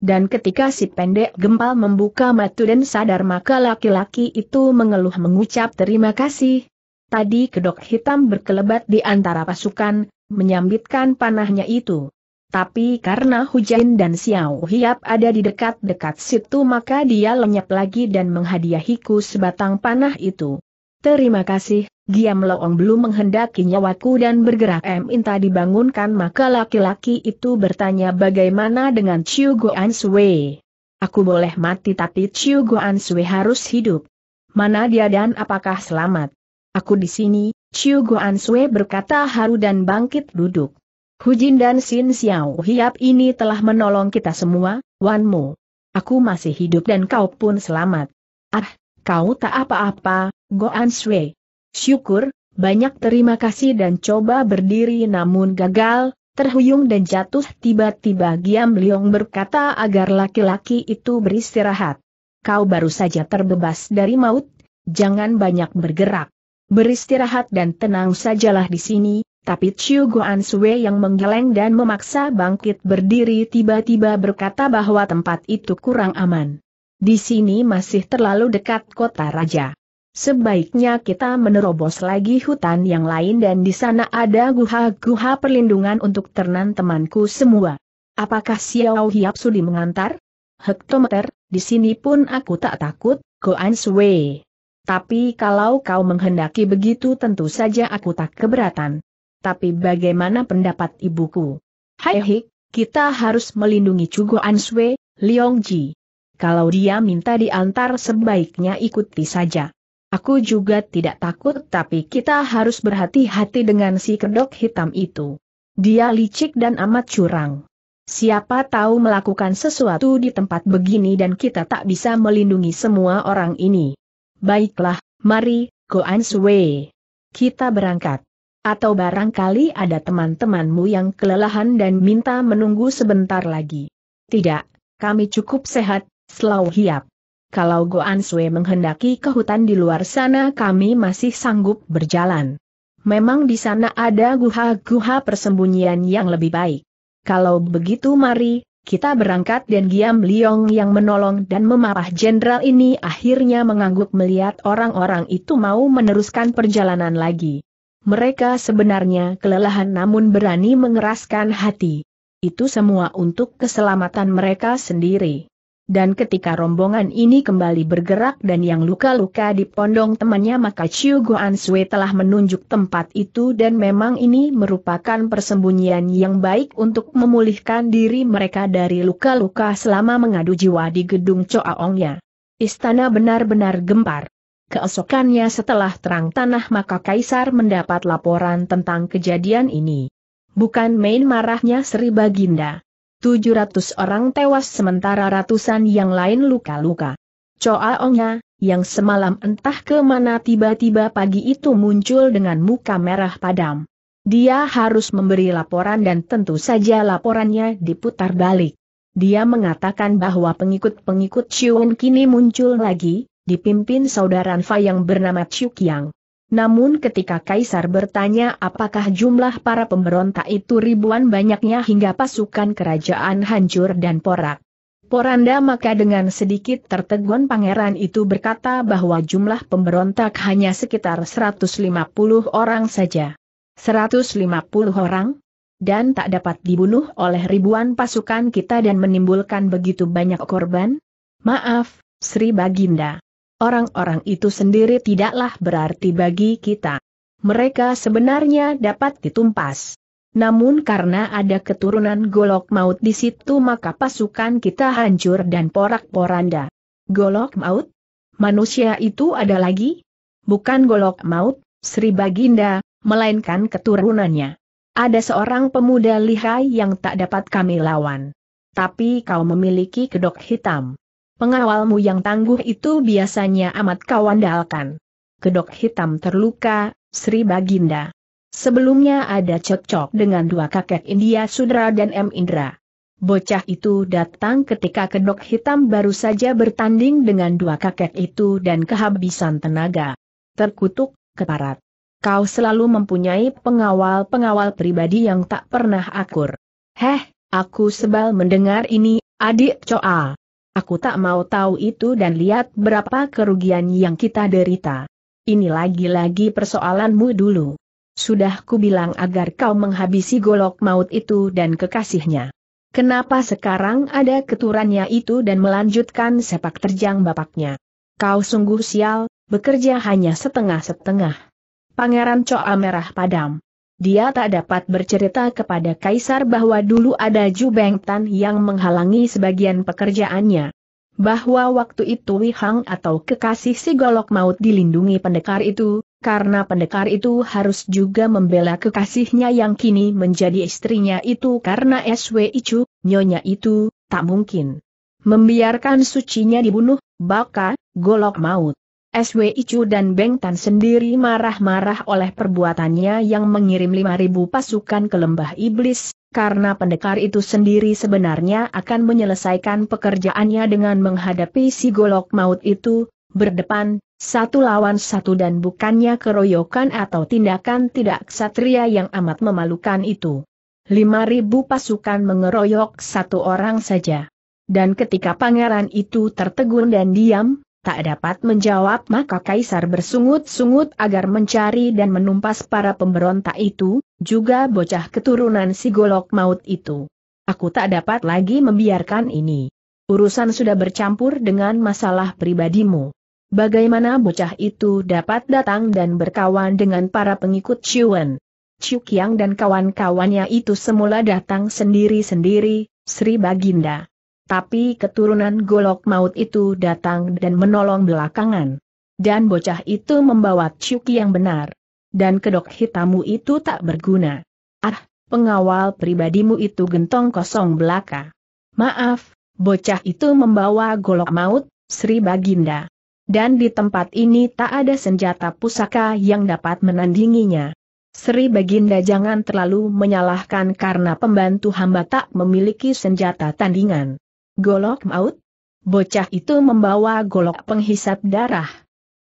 Dan ketika si pendek gempal membuka mata dan sadar maka laki-laki itu mengeluh mengucap terima kasih. Tadi kedok hitam berkelebat di antara pasukan, menyambitkan panahnya itu. Tapi karena Hujain dan Xiao Hiap ada di dekat-dekat situ maka dia lenyap lagi dan menghadiahiku sebatang panah itu. Terima kasih, Giam Loong belum menghendaki nyawaku dan bergerak M. Inta dibangunkan maka laki-laki itu bertanya bagaimana dengan Chiu Guan Sui. Aku boleh mati tapi Chiu Guan Sui harus hidup. Mana dia dan apakah selamat? Aku di sini, Chiu Guan Sui berkata haru dan bangkit duduk. Hujin dan Sin Xiao Hiap ini telah menolong kita semua, Wan Mo. Aku masih hidup dan kau pun selamat. Ah, kau tak apa-apa, Goan Shui. Syukur, banyak terima kasih dan coba berdiri namun gagal, terhuyung dan jatuh tiba-tiba Giam Liong berkata agar laki-laki itu beristirahat. Kau baru saja terbebas dari maut, jangan banyak bergerak. Beristirahat dan tenang sajalah di sini, tapi Chiu Guan Sui yang menggeleng dan memaksa bangkit berdiri tiba-tiba berkata bahwa tempat itu kurang aman. Di sini masih terlalu dekat kota raja. Sebaiknya kita menerobos lagi hutan yang lain dan di sana ada guha-guha perlindungan untuk ternan temanku semua. Apakah Xiao Hiap Sudi mengantar? Hektometer, di sini pun aku tak takut, Guan Sui. Tapi kalau kau menghendaki begitu tentu saja aku tak keberatan tapi bagaimana pendapat ibuku? Hai Hik, kita harus melindungi Cugo Answe, Liong Ji. Kalau dia minta diantar sebaiknya ikuti saja. Aku juga tidak takut tapi kita harus berhati-hati dengan si kedok hitam itu. Dia licik dan amat curang. Siapa tahu melakukan sesuatu di tempat begini dan kita tak bisa melindungi semua orang ini. Baiklah, mari, go sway. Kita berangkat. Atau barangkali ada teman-temanmu yang kelelahan dan minta menunggu sebentar lagi. Tidak, kami cukup sehat, selau hiap. Kalau Goan Sui menghendaki ke hutan di luar sana kami masih sanggup berjalan. Memang di sana ada guha-guha persembunyian yang lebih baik. Kalau begitu mari, kita berangkat dan Giam Liong yang menolong dan memarah jenderal ini akhirnya mengangguk melihat orang-orang itu mau meneruskan perjalanan lagi. Mereka sebenarnya kelelahan namun berani mengeraskan hati. Itu semua untuk keselamatan mereka sendiri. Dan ketika rombongan ini kembali bergerak dan yang luka-luka di pondong temannya maka Chiu Guan Sui telah menunjuk tempat itu dan memang ini merupakan persembunyian yang baik untuk memulihkan diri mereka dari luka-luka selama mengadu jiwa di gedung Choaongnya. Istana benar-benar gempar. Keesokannya setelah terang tanah maka Kaisar mendapat laporan tentang kejadian ini. Bukan main marahnya Sri Baginda. 700 orang tewas sementara ratusan yang lain luka-luka. Choa Ongnya, yang semalam entah kemana tiba-tiba pagi itu muncul dengan muka merah padam. Dia harus memberi laporan dan tentu saja laporannya diputar balik. Dia mengatakan bahwa pengikut-pengikut Chiun kini muncul lagi, dipimpin saudara Fa yang bernama Chukyang. Namun ketika Kaisar bertanya apakah jumlah para pemberontak itu ribuan banyaknya hingga pasukan kerajaan hancur dan porak. Poranda maka dengan sedikit tertegun pangeran itu berkata bahwa jumlah pemberontak hanya sekitar 150 orang saja. 150 orang? Dan tak dapat dibunuh oleh ribuan pasukan kita dan menimbulkan begitu banyak korban? Maaf, Sri Baginda orang-orang itu sendiri tidaklah berarti bagi kita. Mereka sebenarnya dapat ditumpas. Namun karena ada keturunan golok maut di situ maka pasukan kita hancur dan porak-poranda. Golok maut? Manusia itu ada lagi? Bukan golok maut, Sri Baginda, melainkan keturunannya. Ada seorang pemuda lihai yang tak dapat kami lawan. Tapi kau memiliki kedok hitam. Pengawalmu yang tangguh itu biasanya amat kau andalkan. Kedok hitam terluka, Sri Baginda. Sebelumnya ada cocok dengan dua kakek India Sudra dan M. Indra. Bocah itu datang ketika kedok hitam baru saja bertanding dengan dua kakek itu dan kehabisan tenaga. Terkutuk, keparat. Kau selalu mempunyai pengawal-pengawal pribadi yang tak pernah akur. Heh, aku sebal mendengar ini, adik Coa. Aku tak mau tahu itu dan lihat berapa kerugian yang kita derita. Ini lagi-lagi persoalanmu dulu. Sudah kubilang agar kau menghabisi golok maut itu dan kekasihnya. Kenapa sekarang ada keturannya itu dan melanjutkan sepak terjang bapaknya? Kau sungguh sial, bekerja hanya setengah-setengah. Pangeran Coa merah padam. Dia tak dapat bercerita kepada Kaisar bahwa dulu ada Jubeng Tan yang menghalangi sebagian pekerjaannya. Bahwa waktu itu Wihang atau kekasih si Golok Maut dilindungi pendekar itu, karena pendekar itu harus juga membela kekasihnya yang kini menjadi istrinya itu karena SW Icu, nyonya itu, tak mungkin. Membiarkan sucinya dibunuh, baka, Golok Maut. SW Icu dan Beng Tan sendiri marah-marah oleh perbuatannya yang mengirim 5.000 pasukan ke lembah iblis, karena pendekar itu sendiri sebenarnya akan menyelesaikan pekerjaannya dengan menghadapi si golok maut itu, berdepan, satu lawan satu dan bukannya keroyokan atau tindakan tidak ksatria yang amat memalukan itu. 5.000 pasukan mengeroyok satu orang saja. Dan ketika pangeran itu tertegun dan diam, tak dapat menjawab maka Kaisar bersungut-sungut agar mencari dan menumpas para pemberontak itu, juga bocah keturunan si golok maut itu. Aku tak dapat lagi membiarkan ini. Urusan sudah bercampur dengan masalah pribadimu. Bagaimana bocah itu dapat datang dan berkawan dengan para pengikut Chuan, Ciu Qiang dan kawan-kawannya itu semula datang sendiri-sendiri, Sri Baginda tapi keturunan golok maut itu datang dan menolong belakangan. Dan bocah itu membawa cuki yang benar. Dan kedok hitamu itu tak berguna. Ah, pengawal pribadimu itu gentong kosong belaka. Maaf, bocah itu membawa golok maut, Sri Baginda. Dan di tempat ini tak ada senjata pusaka yang dapat menandinginya. Sri Baginda jangan terlalu menyalahkan karena pembantu hamba tak memiliki senjata tandingan. Golok maut? Bocah itu membawa golok penghisap darah.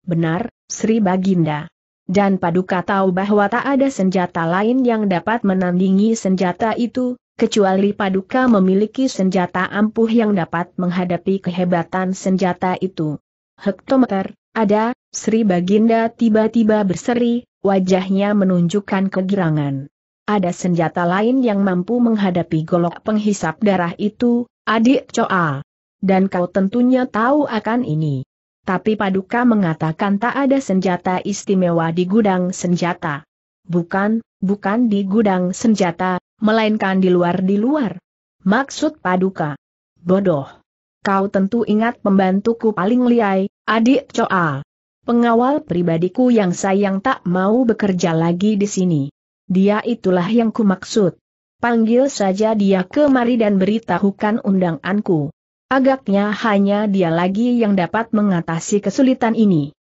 Benar, Sri Baginda. Dan Paduka tahu bahwa tak ada senjata lain yang dapat menandingi senjata itu, kecuali Paduka memiliki senjata ampuh yang dapat menghadapi kehebatan senjata itu. Hektometer, ada, Sri Baginda tiba-tiba berseri, wajahnya menunjukkan kegirangan. Ada senjata lain yang mampu menghadapi golok penghisap darah itu, adik coa, Dan kau tentunya tahu akan ini. Tapi Paduka mengatakan tak ada senjata istimewa di gudang senjata. Bukan, bukan di gudang senjata, melainkan di luar di luar. Maksud Paduka. Bodoh. Kau tentu ingat pembantuku paling liai, adik coa. Pengawal pribadiku yang sayang tak mau bekerja lagi di sini. Dia itulah yang kumaksud. Panggil saja dia kemari dan beritahukan undanganku. Agaknya hanya dia lagi yang dapat mengatasi kesulitan ini.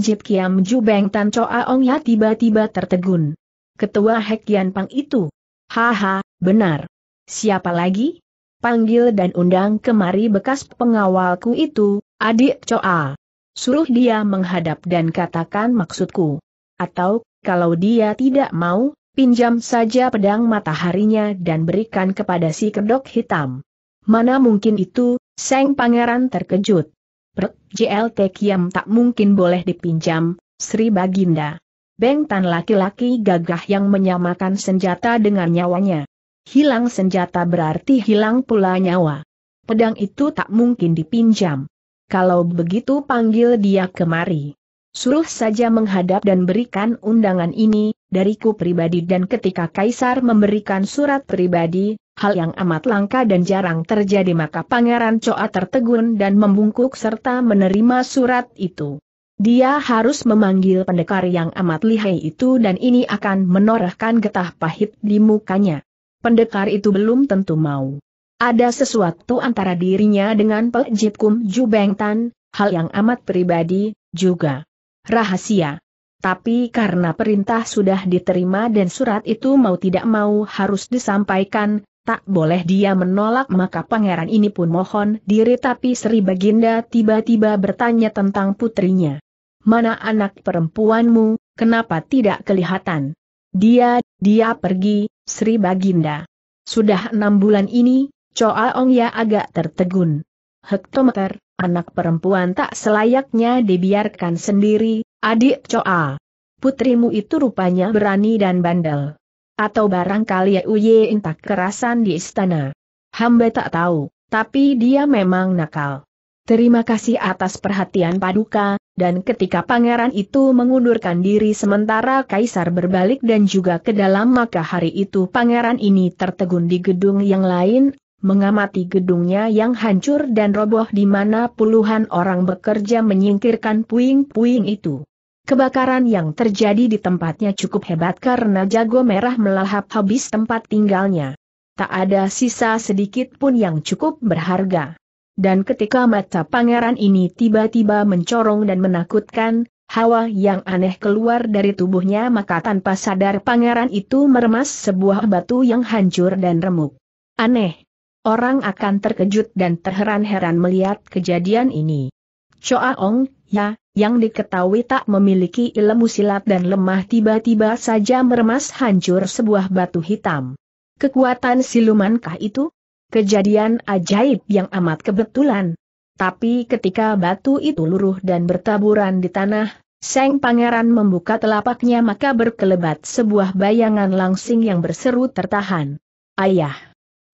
Jip Kiam Ju Beng Tan Choa Ong Ya tiba-tiba tertegun. Ketua Hekian Pang itu. Haha, benar. Siapa lagi? Panggil dan undang kemari bekas pengawalku itu, adik Choa. Suruh dia menghadap dan katakan maksudku. Atau, kalau dia tidak mau, Pinjam saja pedang mataharinya dan berikan kepada si kedok hitam. Mana mungkin itu, Seng Pangeran terkejut. Prek, JLT Kiam tak mungkin boleh dipinjam, Sri Baginda. tan laki-laki gagah yang menyamakan senjata dengan nyawanya. Hilang senjata berarti hilang pula nyawa. Pedang itu tak mungkin dipinjam. Kalau begitu panggil dia kemari suruh saja menghadap dan berikan undangan ini, dariku pribadi dan ketika Kaisar memberikan surat pribadi, hal yang amat langka dan jarang terjadi maka Pangeran Coa tertegun dan membungkuk serta menerima surat itu. Dia harus memanggil pendekar yang amat lihai itu dan ini akan menorehkan getah pahit di mukanya. Pendekar itu belum tentu mau. Ada sesuatu antara dirinya dengan Pek Jit Kum Tan, hal yang amat pribadi, juga rahasia. Tapi karena perintah sudah diterima dan surat itu mau tidak mau harus disampaikan, tak boleh dia menolak maka pangeran ini pun mohon diri tapi Sri Baginda tiba-tiba bertanya tentang putrinya. Mana anak perempuanmu, kenapa tidak kelihatan? Dia, dia pergi, Sri Baginda. Sudah enam bulan ini, Coa Ong ya agak tertegun. Hektometer, Anak perempuan tak selayaknya dibiarkan sendiri, adik Choa. Putrimu itu rupanya berani dan bandel. Atau barangkali Uye tak kerasan di istana. Hamba tak tahu, tapi dia memang nakal. Terima kasih atas perhatian Paduka, dan ketika pangeran itu mengundurkan diri sementara kaisar berbalik dan juga ke dalam maka hari itu pangeran ini tertegun di gedung yang lain, mengamati gedungnya yang hancur dan roboh di mana puluhan orang bekerja menyingkirkan puing-puing itu. Kebakaran yang terjadi di tempatnya cukup hebat karena jago merah melahap habis tempat tinggalnya. Tak ada sisa sedikit pun yang cukup berharga. Dan ketika mata pangeran ini tiba-tiba mencorong dan menakutkan, hawa yang aneh keluar dari tubuhnya maka tanpa sadar pangeran itu meremas sebuah batu yang hancur dan remuk. Aneh, orang akan terkejut dan terheran-heran melihat kejadian ini. Choa Ong, ya, yang diketahui tak memiliki ilmu silat dan lemah tiba-tiba saja meremas hancur sebuah batu hitam. Kekuatan silumankah itu? Kejadian ajaib yang amat kebetulan. Tapi ketika batu itu luruh dan bertaburan di tanah, Seng Pangeran membuka telapaknya maka berkelebat sebuah bayangan langsing yang berseru tertahan. Ayah!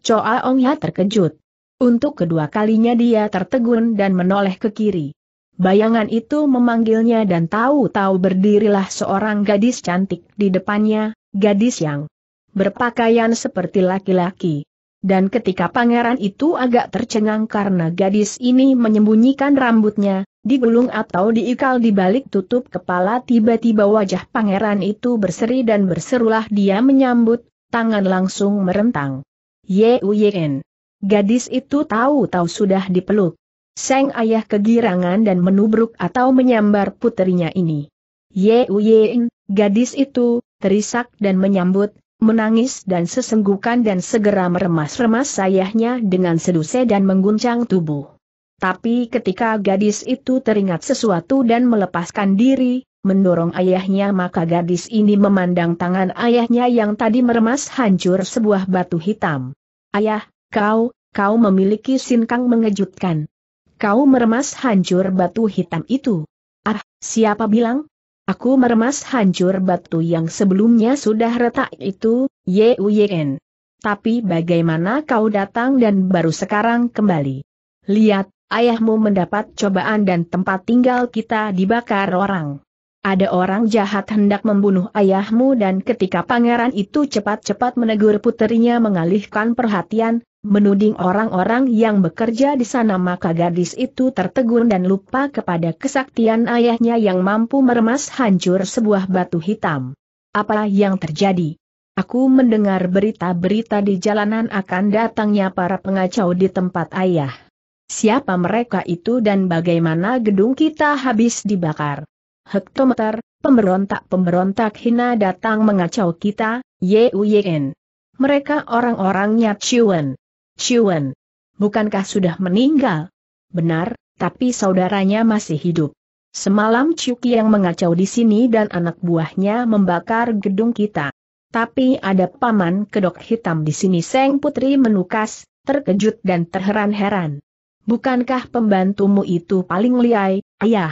Choa Ong Ya terkejut. Untuk kedua kalinya dia tertegun dan menoleh ke kiri. Bayangan itu memanggilnya dan tahu-tahu berdirilah seorang gadis cantik di depannya, gadis yang berpakaian seperti laki-laki. Dan ketika pangeran itu agak tercengang karena gadis ini menyembunyikan rambutnya, digulung atau diikal di balik tutup kepala tiba-tiba wajah pangeran itu berseri dan berserulah dia menyambut, tangan langsung merentang. Yuyen. Gadis itu tahu-tahu sudah dipeluk. Seng ayah kegirangan dan menubruk atau menyambar puterinya ini. Yuyen, gadis itu, terisak dan menyambut, menangis dan sesenggukan dan segera meremas-remas sayahnya dengan seduse dan mengguncang tubuh. Tapi ketika gadis itu teringat sesuatu dan melepaskan diri, mendorong ayahnya maka gadis ini memandang tangan ayahnya yang tadi meremas hancur sebuah batu hitam. Ayah, kau, kau memiliki sinkang mengejutkan. Kau meremas hancur batu hitam itu. Ah, siapa bilang? Aku meremas hancur batu yang sebelumnya sudah retak itu, Yuyen. Tapi bagaimana kau datang dan baru sekarang kembali? Lihat, ayahmu mendapat cobaan dan tempat tinggal kita dibakar orang. Ada orang jahat hendak membunuh ayahmu dan ketika pangeran itu cepat-cepat menegur puterinya mengalihkan perhatian, menuding orang-orang yang bekerja di sana maka gadis itu tertegun dan lupa kepada kesaktian ayahnya yang mampu meremas hancur sebuah batu hitam. Apa yang terjadi? Aku mendengar berita-berita di jalanan akan datangnya para pengacau di tempat ayah. Siapa mereka itu dan bagaimana gedung kita habis dibakar? hektometer, pemberontak-pemberontak hina datang mengacau kita, Yuyen. Mereka orang-orangnya Chuan, Chuan, Bukankah sudah meninggal? Benar, tapi saudaranya masih hidup. Semalam Chuki yang mengacau di sini dan anak buahnya membakar gedung kita. Tapi ada paman kedok hitam di sini Seng Putri menukas, terkejut dan terheran-heran. Bukankah pembantumu itu paling liai, ayah?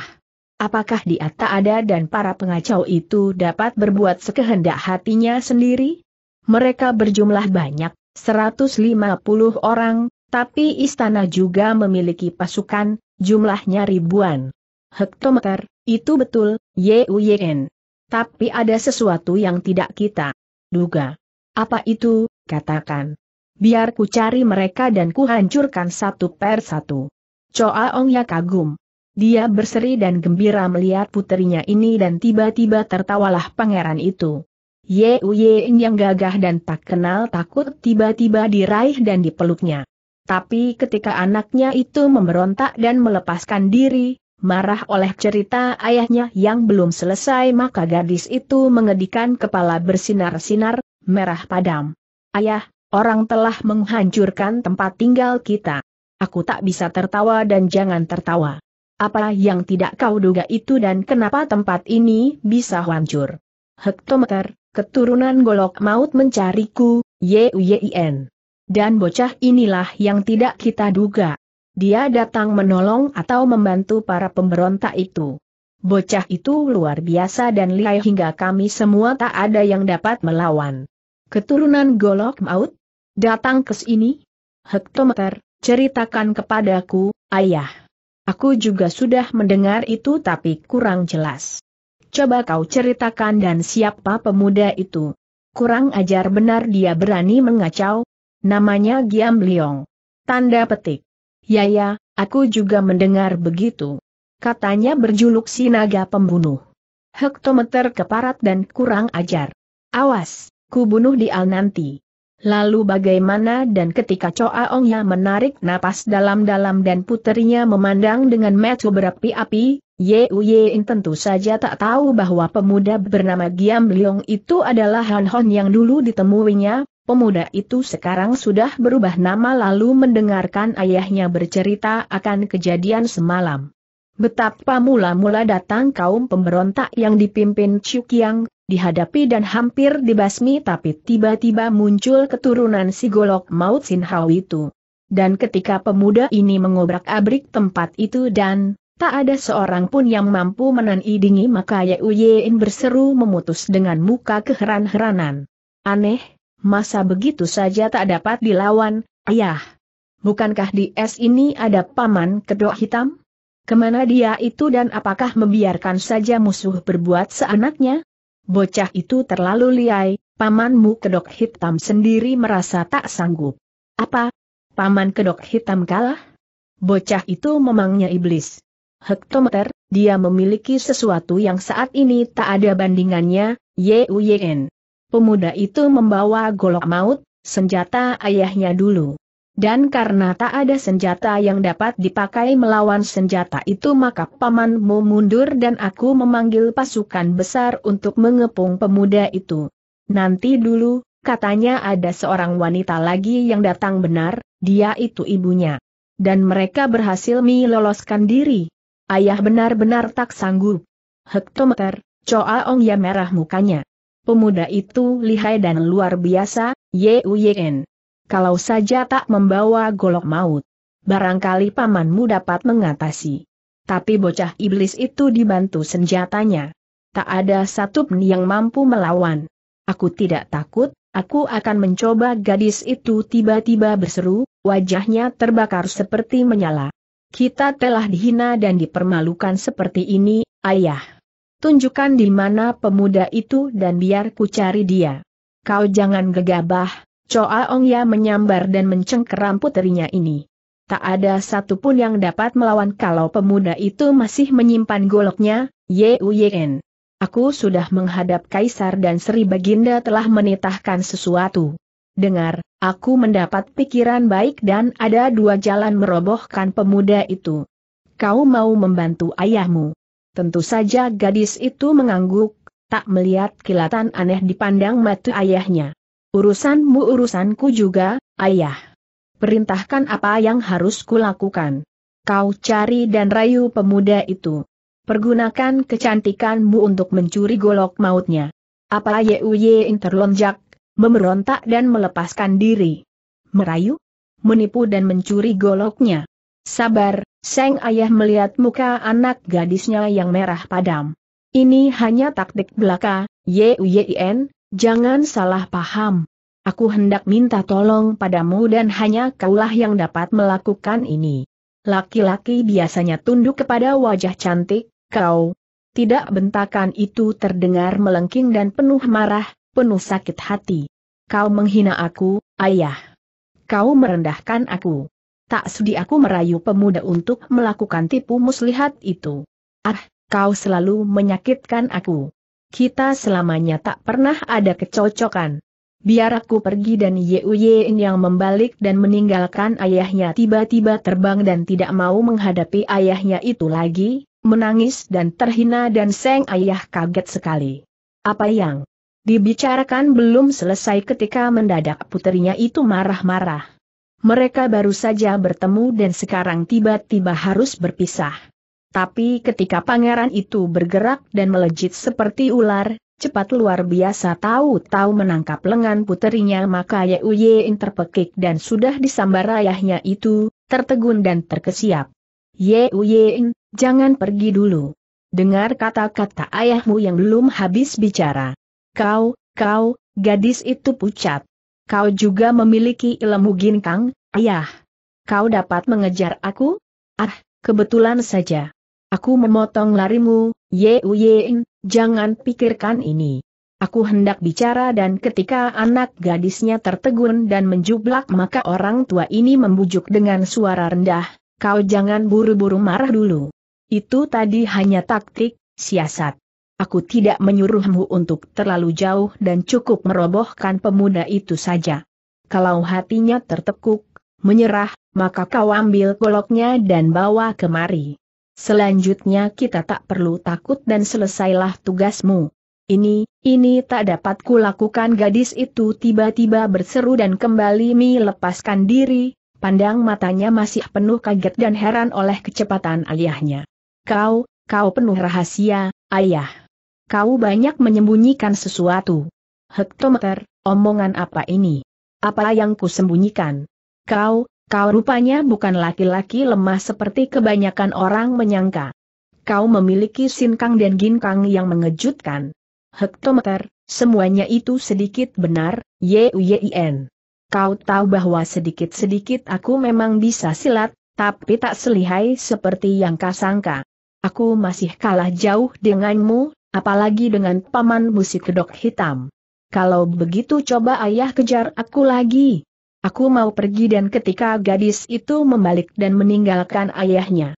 Apakah dia tak ada dan para pengacau itu dapat berbuat sekehendak hatinya sendiri? Mereka berjumlah banyak, 150 orang, tapi istana juga memiliki pasukan, jumlahnya ribuan. Hektometer, itu betul, Yuyen. Tapi ada sesuatu yang tidak kita duga. Apa itu, katakan. Biar ku cari mereka dan ku hancurkan satu per satu. Choa Ong ya kagum, dia berseri dan gembira melihat putrinya ini dan tiba-tiba tertawalah pangeran itu. Ye yang gagah dan tak kenal takut tiba-tiba diraih dan dipeluknya. Tapi ketika anaknya itu memberontak dan melepaskan diri, marah oleh cerita ayahnya yang belum selesai maka gadis itu mengedikan kepala bersinar-sinar, merah padam. Ayah, orang telah menghancurkan tempat tinggal kita. Aku tak bisa tertawa dan jangan tertawa. Apa yang tidak kau duga itu dan kenapa tempat ini bisa hancur? Hektometer, keturunan golok maut mencariku, YUYIN. Dan bocah inilah yang tidak kita duga. Dia datang menolong atau membantu para pemberontak itu. Bocah itu luar biasa dan lihai hingga kami semua tak ada yang dapat melawan. Keturunan golok maut? Datang ke sini? Hektometer, ceritakan kepadaku, ayah. Aku juga sudah mendengar itu tapi kurang jelas. Coba kau ceritakan dan siapa pemuda itu. Kurang ajar benar dia berani mengacau. Namanya Giam Liong. Tanda petik. Ya ya, aku juga mendengar begitu. Katanya berjuluk si naga pembunuh. Hektometer keparat dan kurang ajar. Awas, ku bunuh dia nanti. Lalu bagaimana dan ketika Choa Ongya menarik napas dalam-dalam dan puterinya memandang dengan metu berapi-api, Ye Uyein tentu saja tak tahu bahwa pemuda bernama Giam Liong itu adalah Han Hon yang dulu ditemuinya, pemuda itu sekarang sudah berubah nama lalu mendengarkan ayahnya bercerita akan kejadian semalam. Betapa mula-mula datang kaum pemberontak yang dipimpin Chu Kiang, dihadapi dan hampir dibasmi tapi tiba-tiba muncul keturunan si golok maut Sinhao itu. Dan ketika pemuda ini mengobrak-abrik tempat itu dan tak ada seorang pun yang mampu menandingi maka Yeuyein berseru memutus dengan muka keheran-heranan. Aneh, masa begitu saja tak dapat dilawan, ayah. Bukankah di es ini ada paman kedok hitam? Kemana dia itu dan apakah membiarkan saja musuh berbuat seanaknya? Bocah itu terlalu liai, pamanmu kedok hitam sendiri merasa tak sanggup. Apa? Paman kedok hitam kalah? Bocah itu memangnya iblis. Hektometer, dia memiliki sesuatu yang saat ini tak ada bandingannya, Yuyen. Pemuda itu membawa golok maut, senjata ayahnya dulu. Dan karena tak ada senjata yang dapat dipakai melawan senjata itu maka pamanmu mundur dan aku memanggil pasukan besar untuk mengepung pemuda itu. Nanti dulu, katanya ada seorang wanita lagi yang datang benar, dia itu ibunya. Dan mereka berhasil meloloskan diri. Ayah benar-benar tak sanggup. Hektometer, Choa Ong ya merah mukanya. Pemuda itu lihai dan luar biasa, Yuen kalau saja tak membawa golok maut. Barangkali pamanmu dapat mengatasi. Tapi bocah iblis itu dibantu senjatanya. Tak ada satupun yang mampu melawan. Aku tidak takut, aku akan mencoba gadis itu tiba-tiba berseru, wajahnya terbakar seperti menyala. Kita telah dihina dan dipermalukan seperti ini, ayah. Tunjukkan di mana pemuda itu dan biar ku cari dia. Kau jangan gegabah, Coa ong ya menyambar dan mencengkeram puterinya ini. Tak ada satupun yang dapat melawan kalau pemuda itu masih menyimpan goloknya, Yuyen. Aku sudah menghadap Kaisar dan Sri Baginda telah menitahkan sesuatu. Dengar, aku mendapat pikiran baik dan ada dua jalan merobohkan pemuda itu. Kau mau membantu ayahmu. Tentu saja gadis itu mengangguk, tak melihat kilatan aneh dipandang mata ayahnya. Urusanmu urusanku juga, ayah. Perintahkan apa yang harus kulakukan. Kau cari dan rayu pemuda itu. Pergunakan kecantikanmu untuk mencuri golok mautnya. Apa Yuye terlonjak, memberontak dan melepaskan diri. Merayu? Menipu dan mencuri goloknya. Sabar, Seng Ayah melihat muka anak gadisnya yang merah padam. Ini hanya taktik belaka, Yuyen, Jangan salah paham. Aku hendak minta tolong padamu dan hanya kaulah yang dapat melakukan ini. Laki-laki biasanya tunduk kepada wajah cantik, kau. Tidak bentakan itu terdengar melengking dan penuh marah, penuh sakit hati. Kau menghina aku, ayah. Kau merendahkan aku. Tak sudi aku merayu pemuda untuk melakukan tipu muslihat itu. Ah, kau selalu menyakitkan aku. Kita selamanya tak pernah ada kecocokan. Biar aku pergi dan Yuyin yang membalik dan meninggalkan ayahnya tiba-tiba terbang dan tidak mau menghadapi ayahnya itu lagi, menangis dan terhina dan Seng ayah kaget sekali. Apa yang dibicarakan belum selesai ketika mendadak putrinya itu marah-marah. Mereka baru saja bertemu dan sekarang tiba-tiba harus berpisah. Tapi ketika pangeran itu bergerak dan melejit seperti ular, cepat luar biasa tahu-tahu menangkap lengan puterinya maka Yeuyein terpekik dan sudah disambar ayahnya itu, tertegun dan terkesiap. Yeuyein, jangan pergi dulu. Dengar kata-kata ayahmu yang belum habis bicara. Kau, kau, gadis itu pucat. Kau juga memiliki ilmu ginkang, ayah. Kau dapat mengejar aku? Ah, kebetulan saja. Aku memotong larimu, Ye Uyeng, jangan pikirkan ini. Aku hendak bicara dan ketika anak gadisnya tertegun dan menjublak maka orang tua ini membujuk dengan suara rendah, kau jangan buru-buru marah dulu. Itu tadi hanya taktik, siasat. Aku tidak menyuruhmu untuk terlalu jauh dan cukup merobohkan pemuda itu saja. Kalau hatinya tertekuk, menyerah, maka kau ambil goloknya dan bawa kemari. Selanjutnya kita tak perlu takut dan selesailah tugasmu. Ini, ini tak dapat kulakukan gadis itu tiba-tiba berseru dan kembali melepaskan diri, pandang matanya masih penuh kaget dan heran oleh kecepatan ayahnya. Kau, kau penuh rahasia, ayah. Kau banyak menyembunyikan sesuatu. Hektometer, omongan apa ini? Apa yang kusembunyikan? Kau, Kau rupanya bukan laki-laki lemah seperti kebanyakan orang menyangka. Kau memiliki sinkang dan ginkang yang mengejutkan. Hektometer, semuanya itu sedikit benar, Yuyin. Kau tahu bahwa sedikit-sedikit aku memang bisa silat, tapi tak selihai seperti yang kau sangka. Aku masih kalah jauh denganmu, apalagi dengan paman musik kedok hitam. Kalau begitu coba ayah kejar aku lagi. Aku mau pergi dan ketika gadis itu membalik dan meninggalkan ayahnya.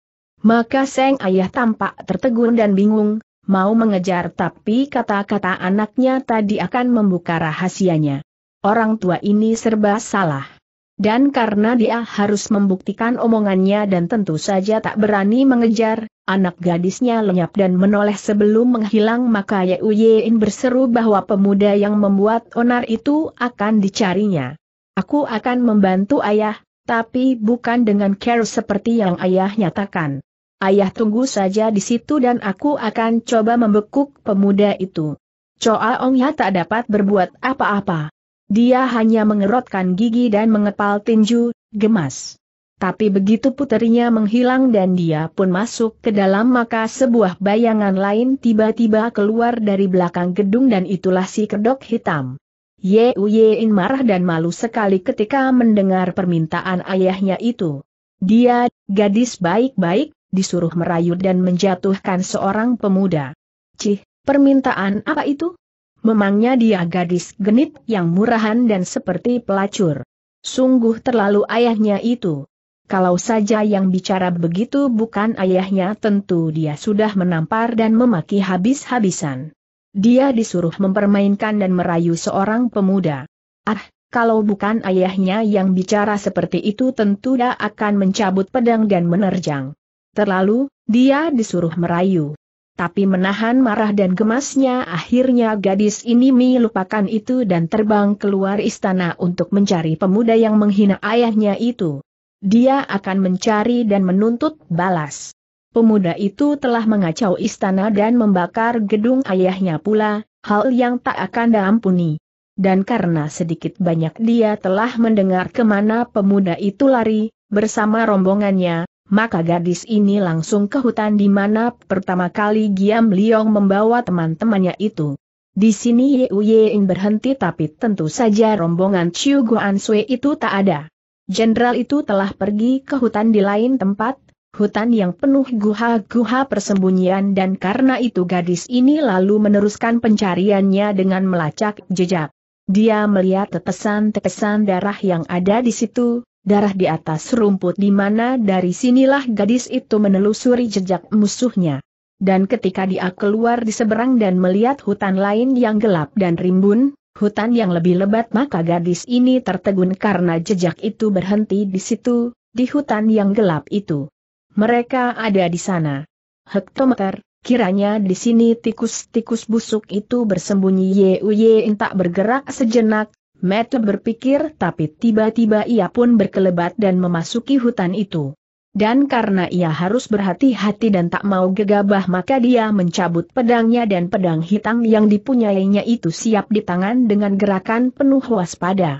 Maka sang Ayah tampak tertegun dan bingung, mau mengejar tapi kata-kata anaknya tadi akan membuka rahasianya. Orang tua ini serba salah. Dan karena dia harus membuktikan omongannya dan tentu saja tak berani mengejar, anak gadisnya lenyap dan menoleh sebelum menghilang maka Yeuyein berseru bahwa pemuda yang membuat onar itu akan dicarinya. Aku akan membantu ayah, tapi bukan dengan care seperti yang ayah nyatakan. Ayah tunggu saja di situ dan aku akan coba membekuk pemuda itu. Choa Ongya tak dapat berbuat apa-apa. Dia hanya mengerotkan gigi dan mengepal tinju, gemas. Tapi begitu puterinya menghilang dan dia pun masuk ke dalam maka sebuah bayangan lain tiba-tiba keluar dari belakang gedung dan itulah si kedok hitam. Ye Uyein marah dan malu sekali ketika mendengar permintaan ayahnya itu. Dia, gadis baik-baik, disuruh merayu dan menjatuhkan seorang pemuda. Cih, permintaan apa itu? Memangnya dia gadis genit yang murahan dan seperti pelacur. Sungguh terlalu ayahnya itu. Kalau saja yang bicara begitu bukan ayahnya tentu dia sudah menampar dan memaki habis-habisan. Dia disuruh mempermainkan dan merayu seorang pemuda. Ah, kalau bukan ayahnya yang bicara seperti itu tentu dia akan mencabut pedang dan menerjang. Terlalu, dia disuruh merayu. Tapi menahan marah dan gemasnya akhirnya gadis ini melupakan itu dan terbang keluar istana untuk mencari pemuda yang menghina ayahnya itu. Dia akan mencari dan menuntut balas pemuda itu telah mengacau istana dan membakar gedung ayahnya pula, hal yang tak akan diampuni. Dan karena sedikit banyak dia telah mendengar kemana pemuda itu lari, bersama rombongannya, maka gadis ini langsung ke hutan di mana pertama kali Giam Liong membawa teman-temannya itu. Di sini Yu Yein berhenti tapi tentu saja rombongan Chiu Guan Sui itu tak ada. Jenderal itu telah pergi ke hutan di lain tempat, hutan yang penuh guha-guha persembunyian dan karena itu gadis ini lalu meneruskan pencariannya dengan melacak jejak. Dia melihat tetesan-tetesan darah yang ada di situ, darah di atas rumput di mana dari sinilah gadis itu menelusuri jejak musuhnya. Dan ketika dia keluar di seberang dan melihat hutan lain yang gelap dan rimbun, hutan yang lebih lebat maka gadis ini tertegun karena jejak itu berhenti di situ, di hutan yang gelap itu. Mereka ada di sana. Hektometer, kiranya di sini tikus-tikus busuk itu bersembunyi Yeu tak bergerak sejenak, Mete berpikir tapi tiba-tiba ia pun berkelebat dan memasuki hutan itu. Dan karena ia harus berhati-hati dan tak mau gegabah maka dia mencabut pedangnya dan pedang hitam yang dipunyainya itu siap di tangan dengan gerakan penuh waspada.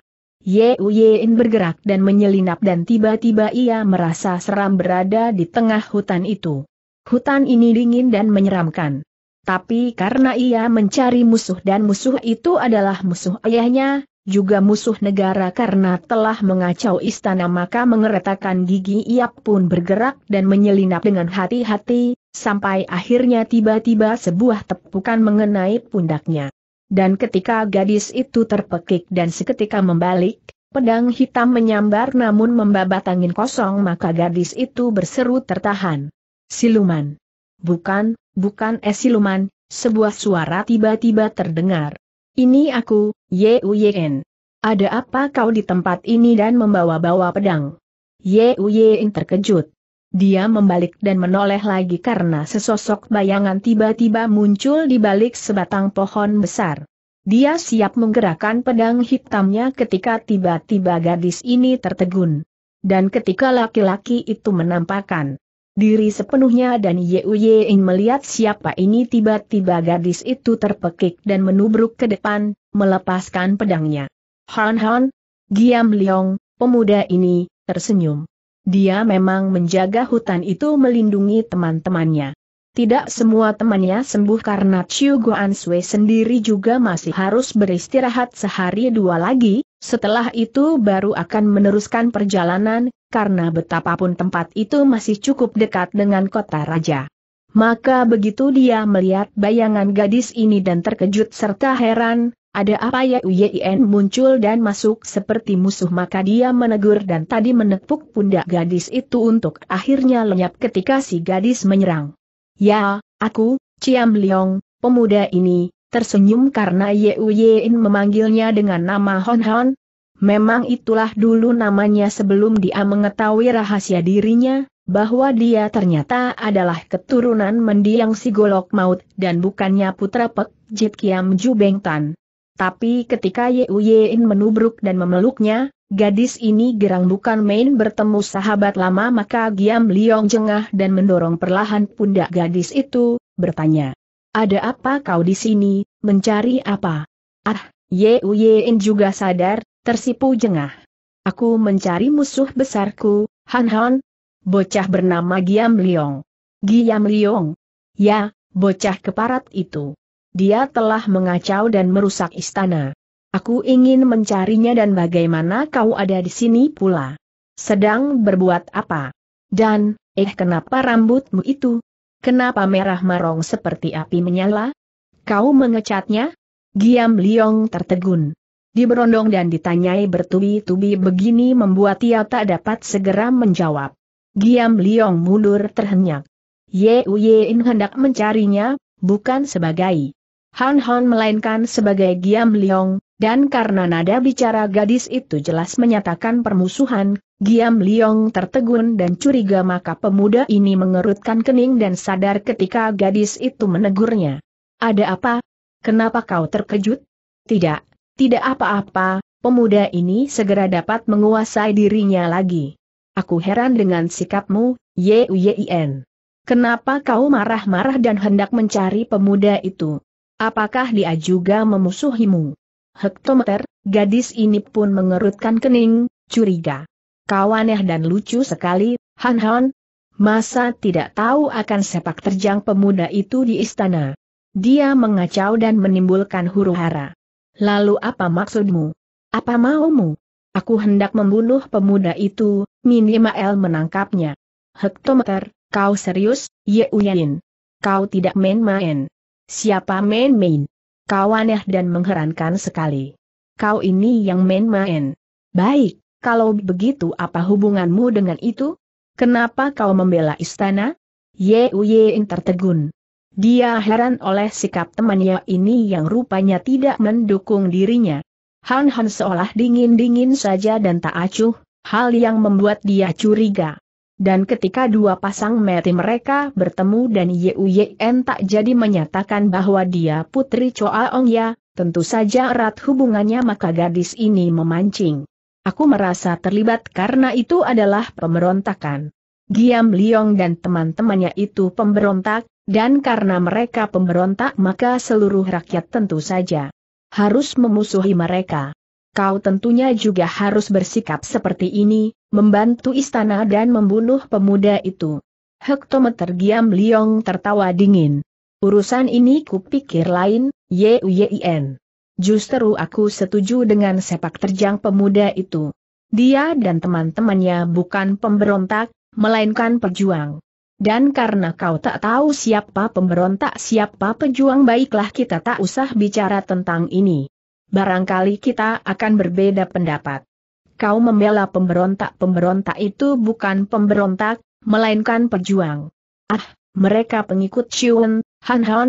Uyein bergerak dan menyelinap dan tiba-tiba ia merasa seram berada di tengah hutan itu. Hutan ini dingin dan menyeramkan. Tapi karena ia mencari musuh dan musuh itu adalah musuh ayahnya, juga musuh negara karena telah mengacau istana maka mengeretakan gigi ia pun bergerak dan menyelinap dengan hati-hati, sampai akhirnya tiba-tiba sebuah tepukan mengenai pundaknya dan ketika gadis itu terpekik dan seketika membalik, pedang hitam menyambar namun membabat angin kosong maka gadis itu berseru tertahan. Siluman. Bukan, bukan es eh, siluman, sebuah suara tiba-tiba terdengar. Ini aku, Yuyen. Ada apa kau di tempat ini dan membawa-bawa pedang? Yuyen terkejut. Dia membalik dan menoleh lagi karena sesosok bayangan tiba-tiba muncul di balik sebatang pohon besar. Dia siap menggerakkan pedang hitamnya ketika tiba-tiba gadis ini tertegun. Dan ketika laki-laki itu menampakkan diri sepenuhnya dan Yeuying melihat siapa ini tiba-tiba gadis itu terpekik dan menubruk ke depan, melepaskan pedangnya. Han Han, Giam Leong, pemuda ini, tersenyum. Dia memang menjaga hutan itu melindungi teman-temannya. Tidak semua temannya sembuh karena Chiu Guan Sui sendiri juga masih harus beristirahat sehari dua lagi, setelah itu baru akan meneruskan perjalanan, karena betapapun tempat itu masih cukup dekat dengan kota raja. Maka begitu dia melihat bayangan gadis ini dan terkejut serta heran, ada apa ya Uyen muncul dan masuk seperti musuh maka dia menegur dan tadi menepuk pundak gadis itu untuk akhirnya lenyap ketika si gadis menyerang. Ya, aku, Ciam Leong, pemuda ini, tersenyum karena Uyen memanggilnya dengan nama Hon Hon. Memang itulah dulu namanya sebelum dia mengetahui rahasia dirinya, bahwa dia ternyata adalah keturunan mendiang si golok maut dan bukannya putra Pek Jit Kiam Jubeng Tan. Tapi ketika Ye Uyein menubruk dan memeluknya, gadis ini gerang bukan main bertemu sahabat lama maka Giam Liong jengah dan mendorong perlahan pundak gadis itu, bertanya. Ada apa kau di sini, mencari apa? Ah, Ye Uyein juga sadar, tersipu jengah. Aku mencari musuh besarku, Han Han. Bocah bernama Giam Liong. Giam Liong. Ya, bocah keparat itu. Dia telah mengacau dan merusak istana. Aku ingin mencarinya dan bagaimana kau ada di sini pula. Sedang berbuat apa? Dan, eh kenapa rambutmu itu? Kenapa merah marong seperti api menyala? Kau mengecatnya? Giam Liong tertegun. Diberondong dan ditanyai bertubi-tubi begini membuat ia tak dapat segera menjawab. Giam Liong mundur terhenyak. Ye Uyein hendak mencarinya, bukan sebagai Han Han melainkan sebagai Giam Liong, dan karena nada bicara gadis itu jelas menyatakan permusuhan, Giam Liong tertegun dan curiga maka pemuda ini mengerutkan kening dan sadar ketika gadis itu menegurnya. Ada apa? Kenapa kau terkejut? Tidak, tidak apa-apa, pemuda ini segera dapat menguasai dirinya lagi. Aku heran dengan sikapmu, Yuyin. Kenapa kau marah-marah dan hendak mencari pemuda itu? Apakah dia juga memusuhimu? Hektometer, gadis ini pun mengerutkan kening, curiga. Kau aneh dan lucu sekali, Han Han. Masa tidak tahu akan sepak terjang pemuda itu di istana? Dia mengacau dan menimbulkan huru-hara. Lalu apa maksudmu? Apa maumu? Aku hendak membunuh pemuda itu, minimal menangkapnya. Hektometer, kau serius, Ye Uyin. Kau tidak main-main. Siapa main-main? Kau aneh dan mengherankan sekali. Kau ini yang main-main. Baik, kalau begitu apa hubunganmu dengan itu? Kenapa kau membela istana? Uyein tertegun. Dia heran oleh sikap temannya ini yang rupanya tidak mendukung dirinya. Han Han seolah dingin-dingin saja dan tak acuh, hal yang membuat dia curiga. Dan ketika dua pasang mati mereka bertemu dan Yu Yen tak jadi menyatakan bahwa dia putri Choa Ong Ya, tentu saja erat hubungannya maka gadis ini memancing. Aku merasa terlibat karena itu adalah pemberontakan. Giam Liong dan teman-temannya itu pemberontak, dan karena mereka pemberontak maka seluruh rakyat tentu saja harus memusuhi mereka. Kau tentunya juga harus bersikap seperti ini, membantu istana dan membunuh pemuda itu. Hektometer Giam Liong tertawa dingin. Urusan ini kupikir lain, Yuyin. Justru aku setuju dengan sepak terjang pemuda itu. Dia dan teman-temannya bukan pemberontak, melainkan pejuang. Dan karena kau tak tahu siapa pemberontak siapa pejuang baiklah kita tak usah bicara tentang ini. Barangkali kita akan berbeda pendapat kau membela pemberontak-pemberontak itu bukan pemberontak, melainkan pejuang. Ah, mereka pengikut Xion, Han Han.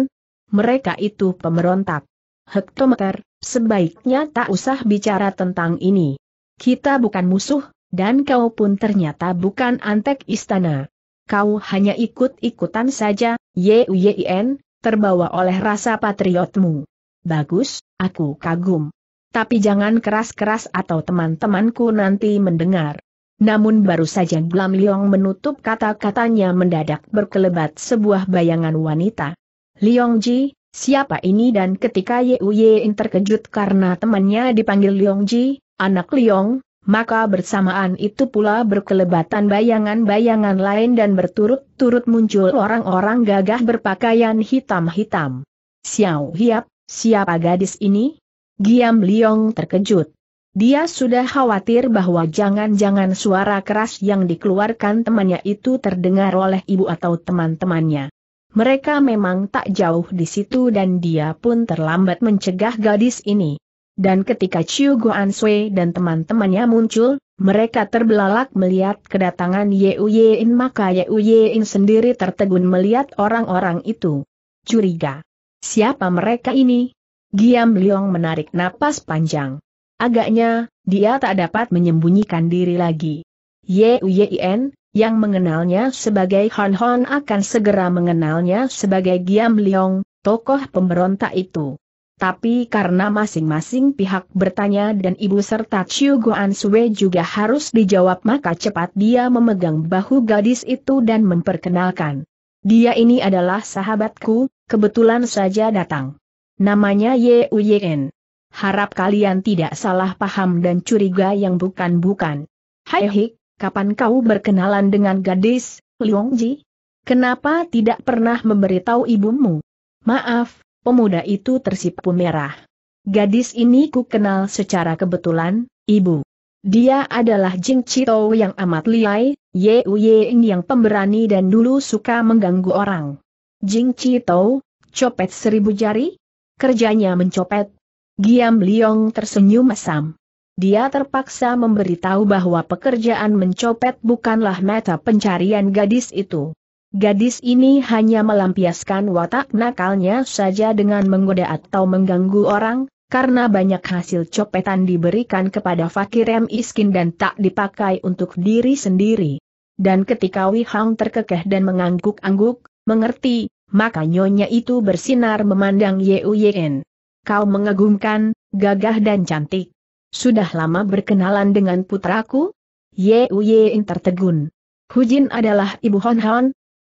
Mereka itu pemberontak. Hektometer, sebaiknya tak usah bicara tentang ini. Kita bukan musuh, dan kau pun ternyata bukan antek istana. Kau hanya ikut-ikutan saja, Yuyin, terbawa oleh rasa patriotmu. Bagus, aku kagum tapi jangan keras-keras atau teman-temanku nanti mendengar. Namun baru saja Glam Liong menutup kata-katanya mendadak berkelebat sebuah bayangan wanita. Liong Ji, siapa ini dan ketika Ye Yin terkejut karena temannya dipanggil Liong Ji, anak Liong, maka bersamaan itu pula berkelebatan bayangan-bayangan lain dan berturut-turut muncul orang-orang gagah berpakaian hitam-hitam. Xiao Hiap, siapa gadis ini? Giam Liong terkejut. Dia sudah khawatir bahwa jangan-jangan suara keras yang dikeluarkan temannya itu terdengar oleh ibu atau teman-temannya. Mereka memang tak jauh di situ dan dia pun terlambat mencegah gadis ini. Dan ketika Chiu Guan Sui dan teman-temannya muncul, mereka terbelalak melihat kedatangan Ye Uyein maka Ye Uyein sendiri tertegun melihat orang-orang itu. Curiga. Siapa mereka ini? Giam Liong menarik napas panjang. Agaknya, dia tak dapat menyembunyikan diri lagi. Ye Uyen, yang mengenalnya sebagai Hon Hon akan segera mengenalnya sebagai Giam Liong, tokoh pemberontak itu. Tapi karena masing-masing pihak bertanya dan ibu serta Chiu Guan Sui juga harus dijawab maka cepat dia memegang bahu gadis itu dan memperkenalkan. Dia ini adalah sahabatku, kebetulan saja datang. Namanya Uyen. Harap kalian tidak salah paham dan curiga yang bukan-bukan. Hai Hik, kapan kau berkenalan dengan gadis, Ji? Kenapa tidak pernah memberitahu ibumu? Maaf, pemuda itu tersipu merah. Gadis ini ku kenal secara kebetulan, ibu. Dia adalah Jing Chito yang amat liai, Ye Ying yang pemberani dan dulu suka mengganggu orang. Jing Chito, copet seribu jari? kerjanya mencopet. Giam Liong tersenyum masam. Dia terpaksa memberitahu bahwa pekerjaan mencopet bukanlah meta pencarian gadis itu. Gadis ini hanya melampiaskan watak nakalnya saja dengan menggoda atau mengganggu orang, karena banyak hasil copetan diberikan kepada fakir yang miskin dan tak dipakai untuk diri sendiri. Dan ketika Wihang terkekeh dan mengangguk-angguk, mengerti, maka nyonya itu bersinar memandang Yuyen. Kau mengagumkan, gagah dan cantik. Sudah lama berkenalan dengan putraku? Yuyen tertegun. Hujin adalah ibu Hon Hon?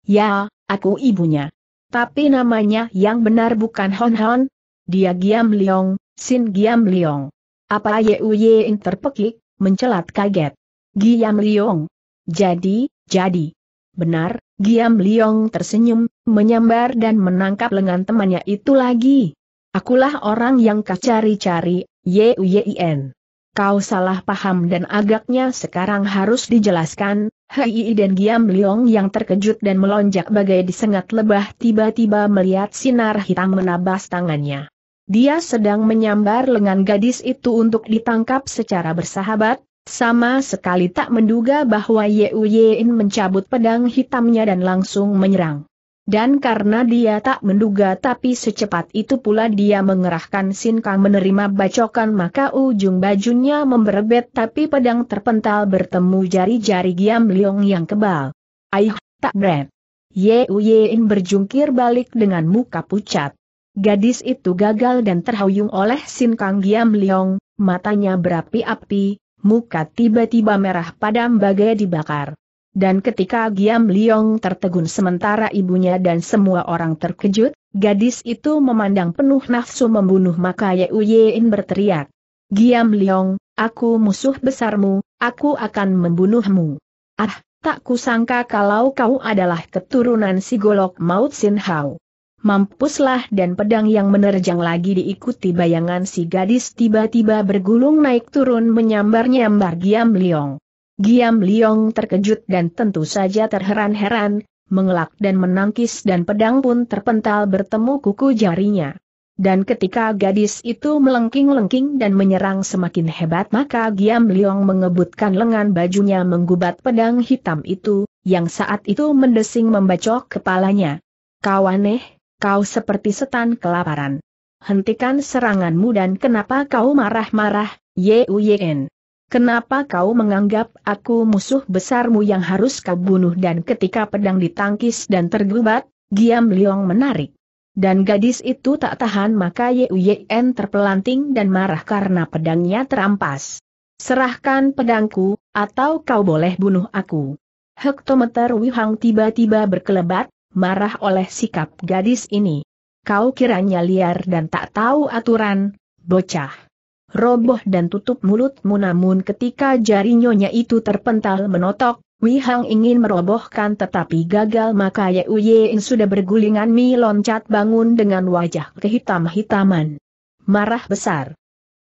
Ya, aku ibunya. Tapi namanya yang benar bukan Hon Hon. Dia Giam Liong, Sin Giam Liong. Apa Yuyen terpekik, mencelat kaget. Giam Liong. Jadi, jadi. Benar, Giam Liong tersenyum, menyambar dan menangkap lengan temannya itu lagi. Akulah orang yang kau cari-cari, Yuyin. Kau salah paham dan agaknya sekarang harus dijelaskan, Hei dan Giam Liong yang terkejut dan melonjak bagai disengat lebah tiba-tiba melihat sinar hitam menabas tangannya. Dia sedang menyambar lengan gadis itu untuk ditangkap secara bersahabat, sama sekali tak menduga bahwa Yuyin mencabut pedang hitamnya dan langsung menyerang. Dan karena dia tak menduga tapi secepat itu pula dia mengerahkan sin kang menerima bacokan maka ujung bajunya memberebet tapi pedang terpental bertemu jari-jari Giam Leong yang kebal. Aih, tak berat. Ye Uyein berjungkir balik dengan muka pucat. Gadis itu gagal dan terhuyung oleh sin kang Giam Leong, matanya berapi-api, muka tiba-tiba merah padam bagai dibakar. Dan ketika Giam Liong tertegun sementara ibunya dan semua orang terkejut, gadis itu memandang penuh nafsu membunuh maka Ye Uyein berteriak. Giam Liong, aku musuh besarmu, aku akan membunuhmu. Ah, tak kusangka kalau kau adalah keturunan si golok maut Sin Hao. Mampuslah dan pedang yang menerjang lagi diikuti bayangan si gadis tiba-tiba bergulung naik turun menyambar-nyambar Giam Liong. Giam Liong terkejut dan tentu saja terheran-heran, mengelak dan menangkis dan pedang pun terpental bertemu kuku jarinya. Dan ketika gadis itu melengking-lengking dan menyerang semakin hebat maka Giam Liong mengebutkan lengan bajunya menggubat pedang hitam itu, yang saat itu mendesing membacok kepalanya. Kau aneh, kau seperti setan kelaparan. Hentikan seranganmu dan kenapa kau marah-marah, Yuen. Kenapa kau menganggap aku musuh besarmu yang harus kau bunuh dan ketika pedang ditangkis dan tergubat, Giam Liong menarik. Dan gadis itu tak tahan maka Yuyen terpelanting dan marah karena pedangnya terampas. Serahkan pedangku, atau kau boleh bunuh aku. Hektometer Wihang tiba-tiba berkelebat, marah oleh sikap gadis ini. Kau kiranya liar dan tak tahu aturan, bocah roboh dan tutup mulutmu namun ketika jari nyonya itu terpental menotok, Wei Hang ingin merobohkan tetapi gagal maka Ye Uyen sudah bergulingan mi loncat bangun dengan wajah kehitam-hitaman. Marah besar.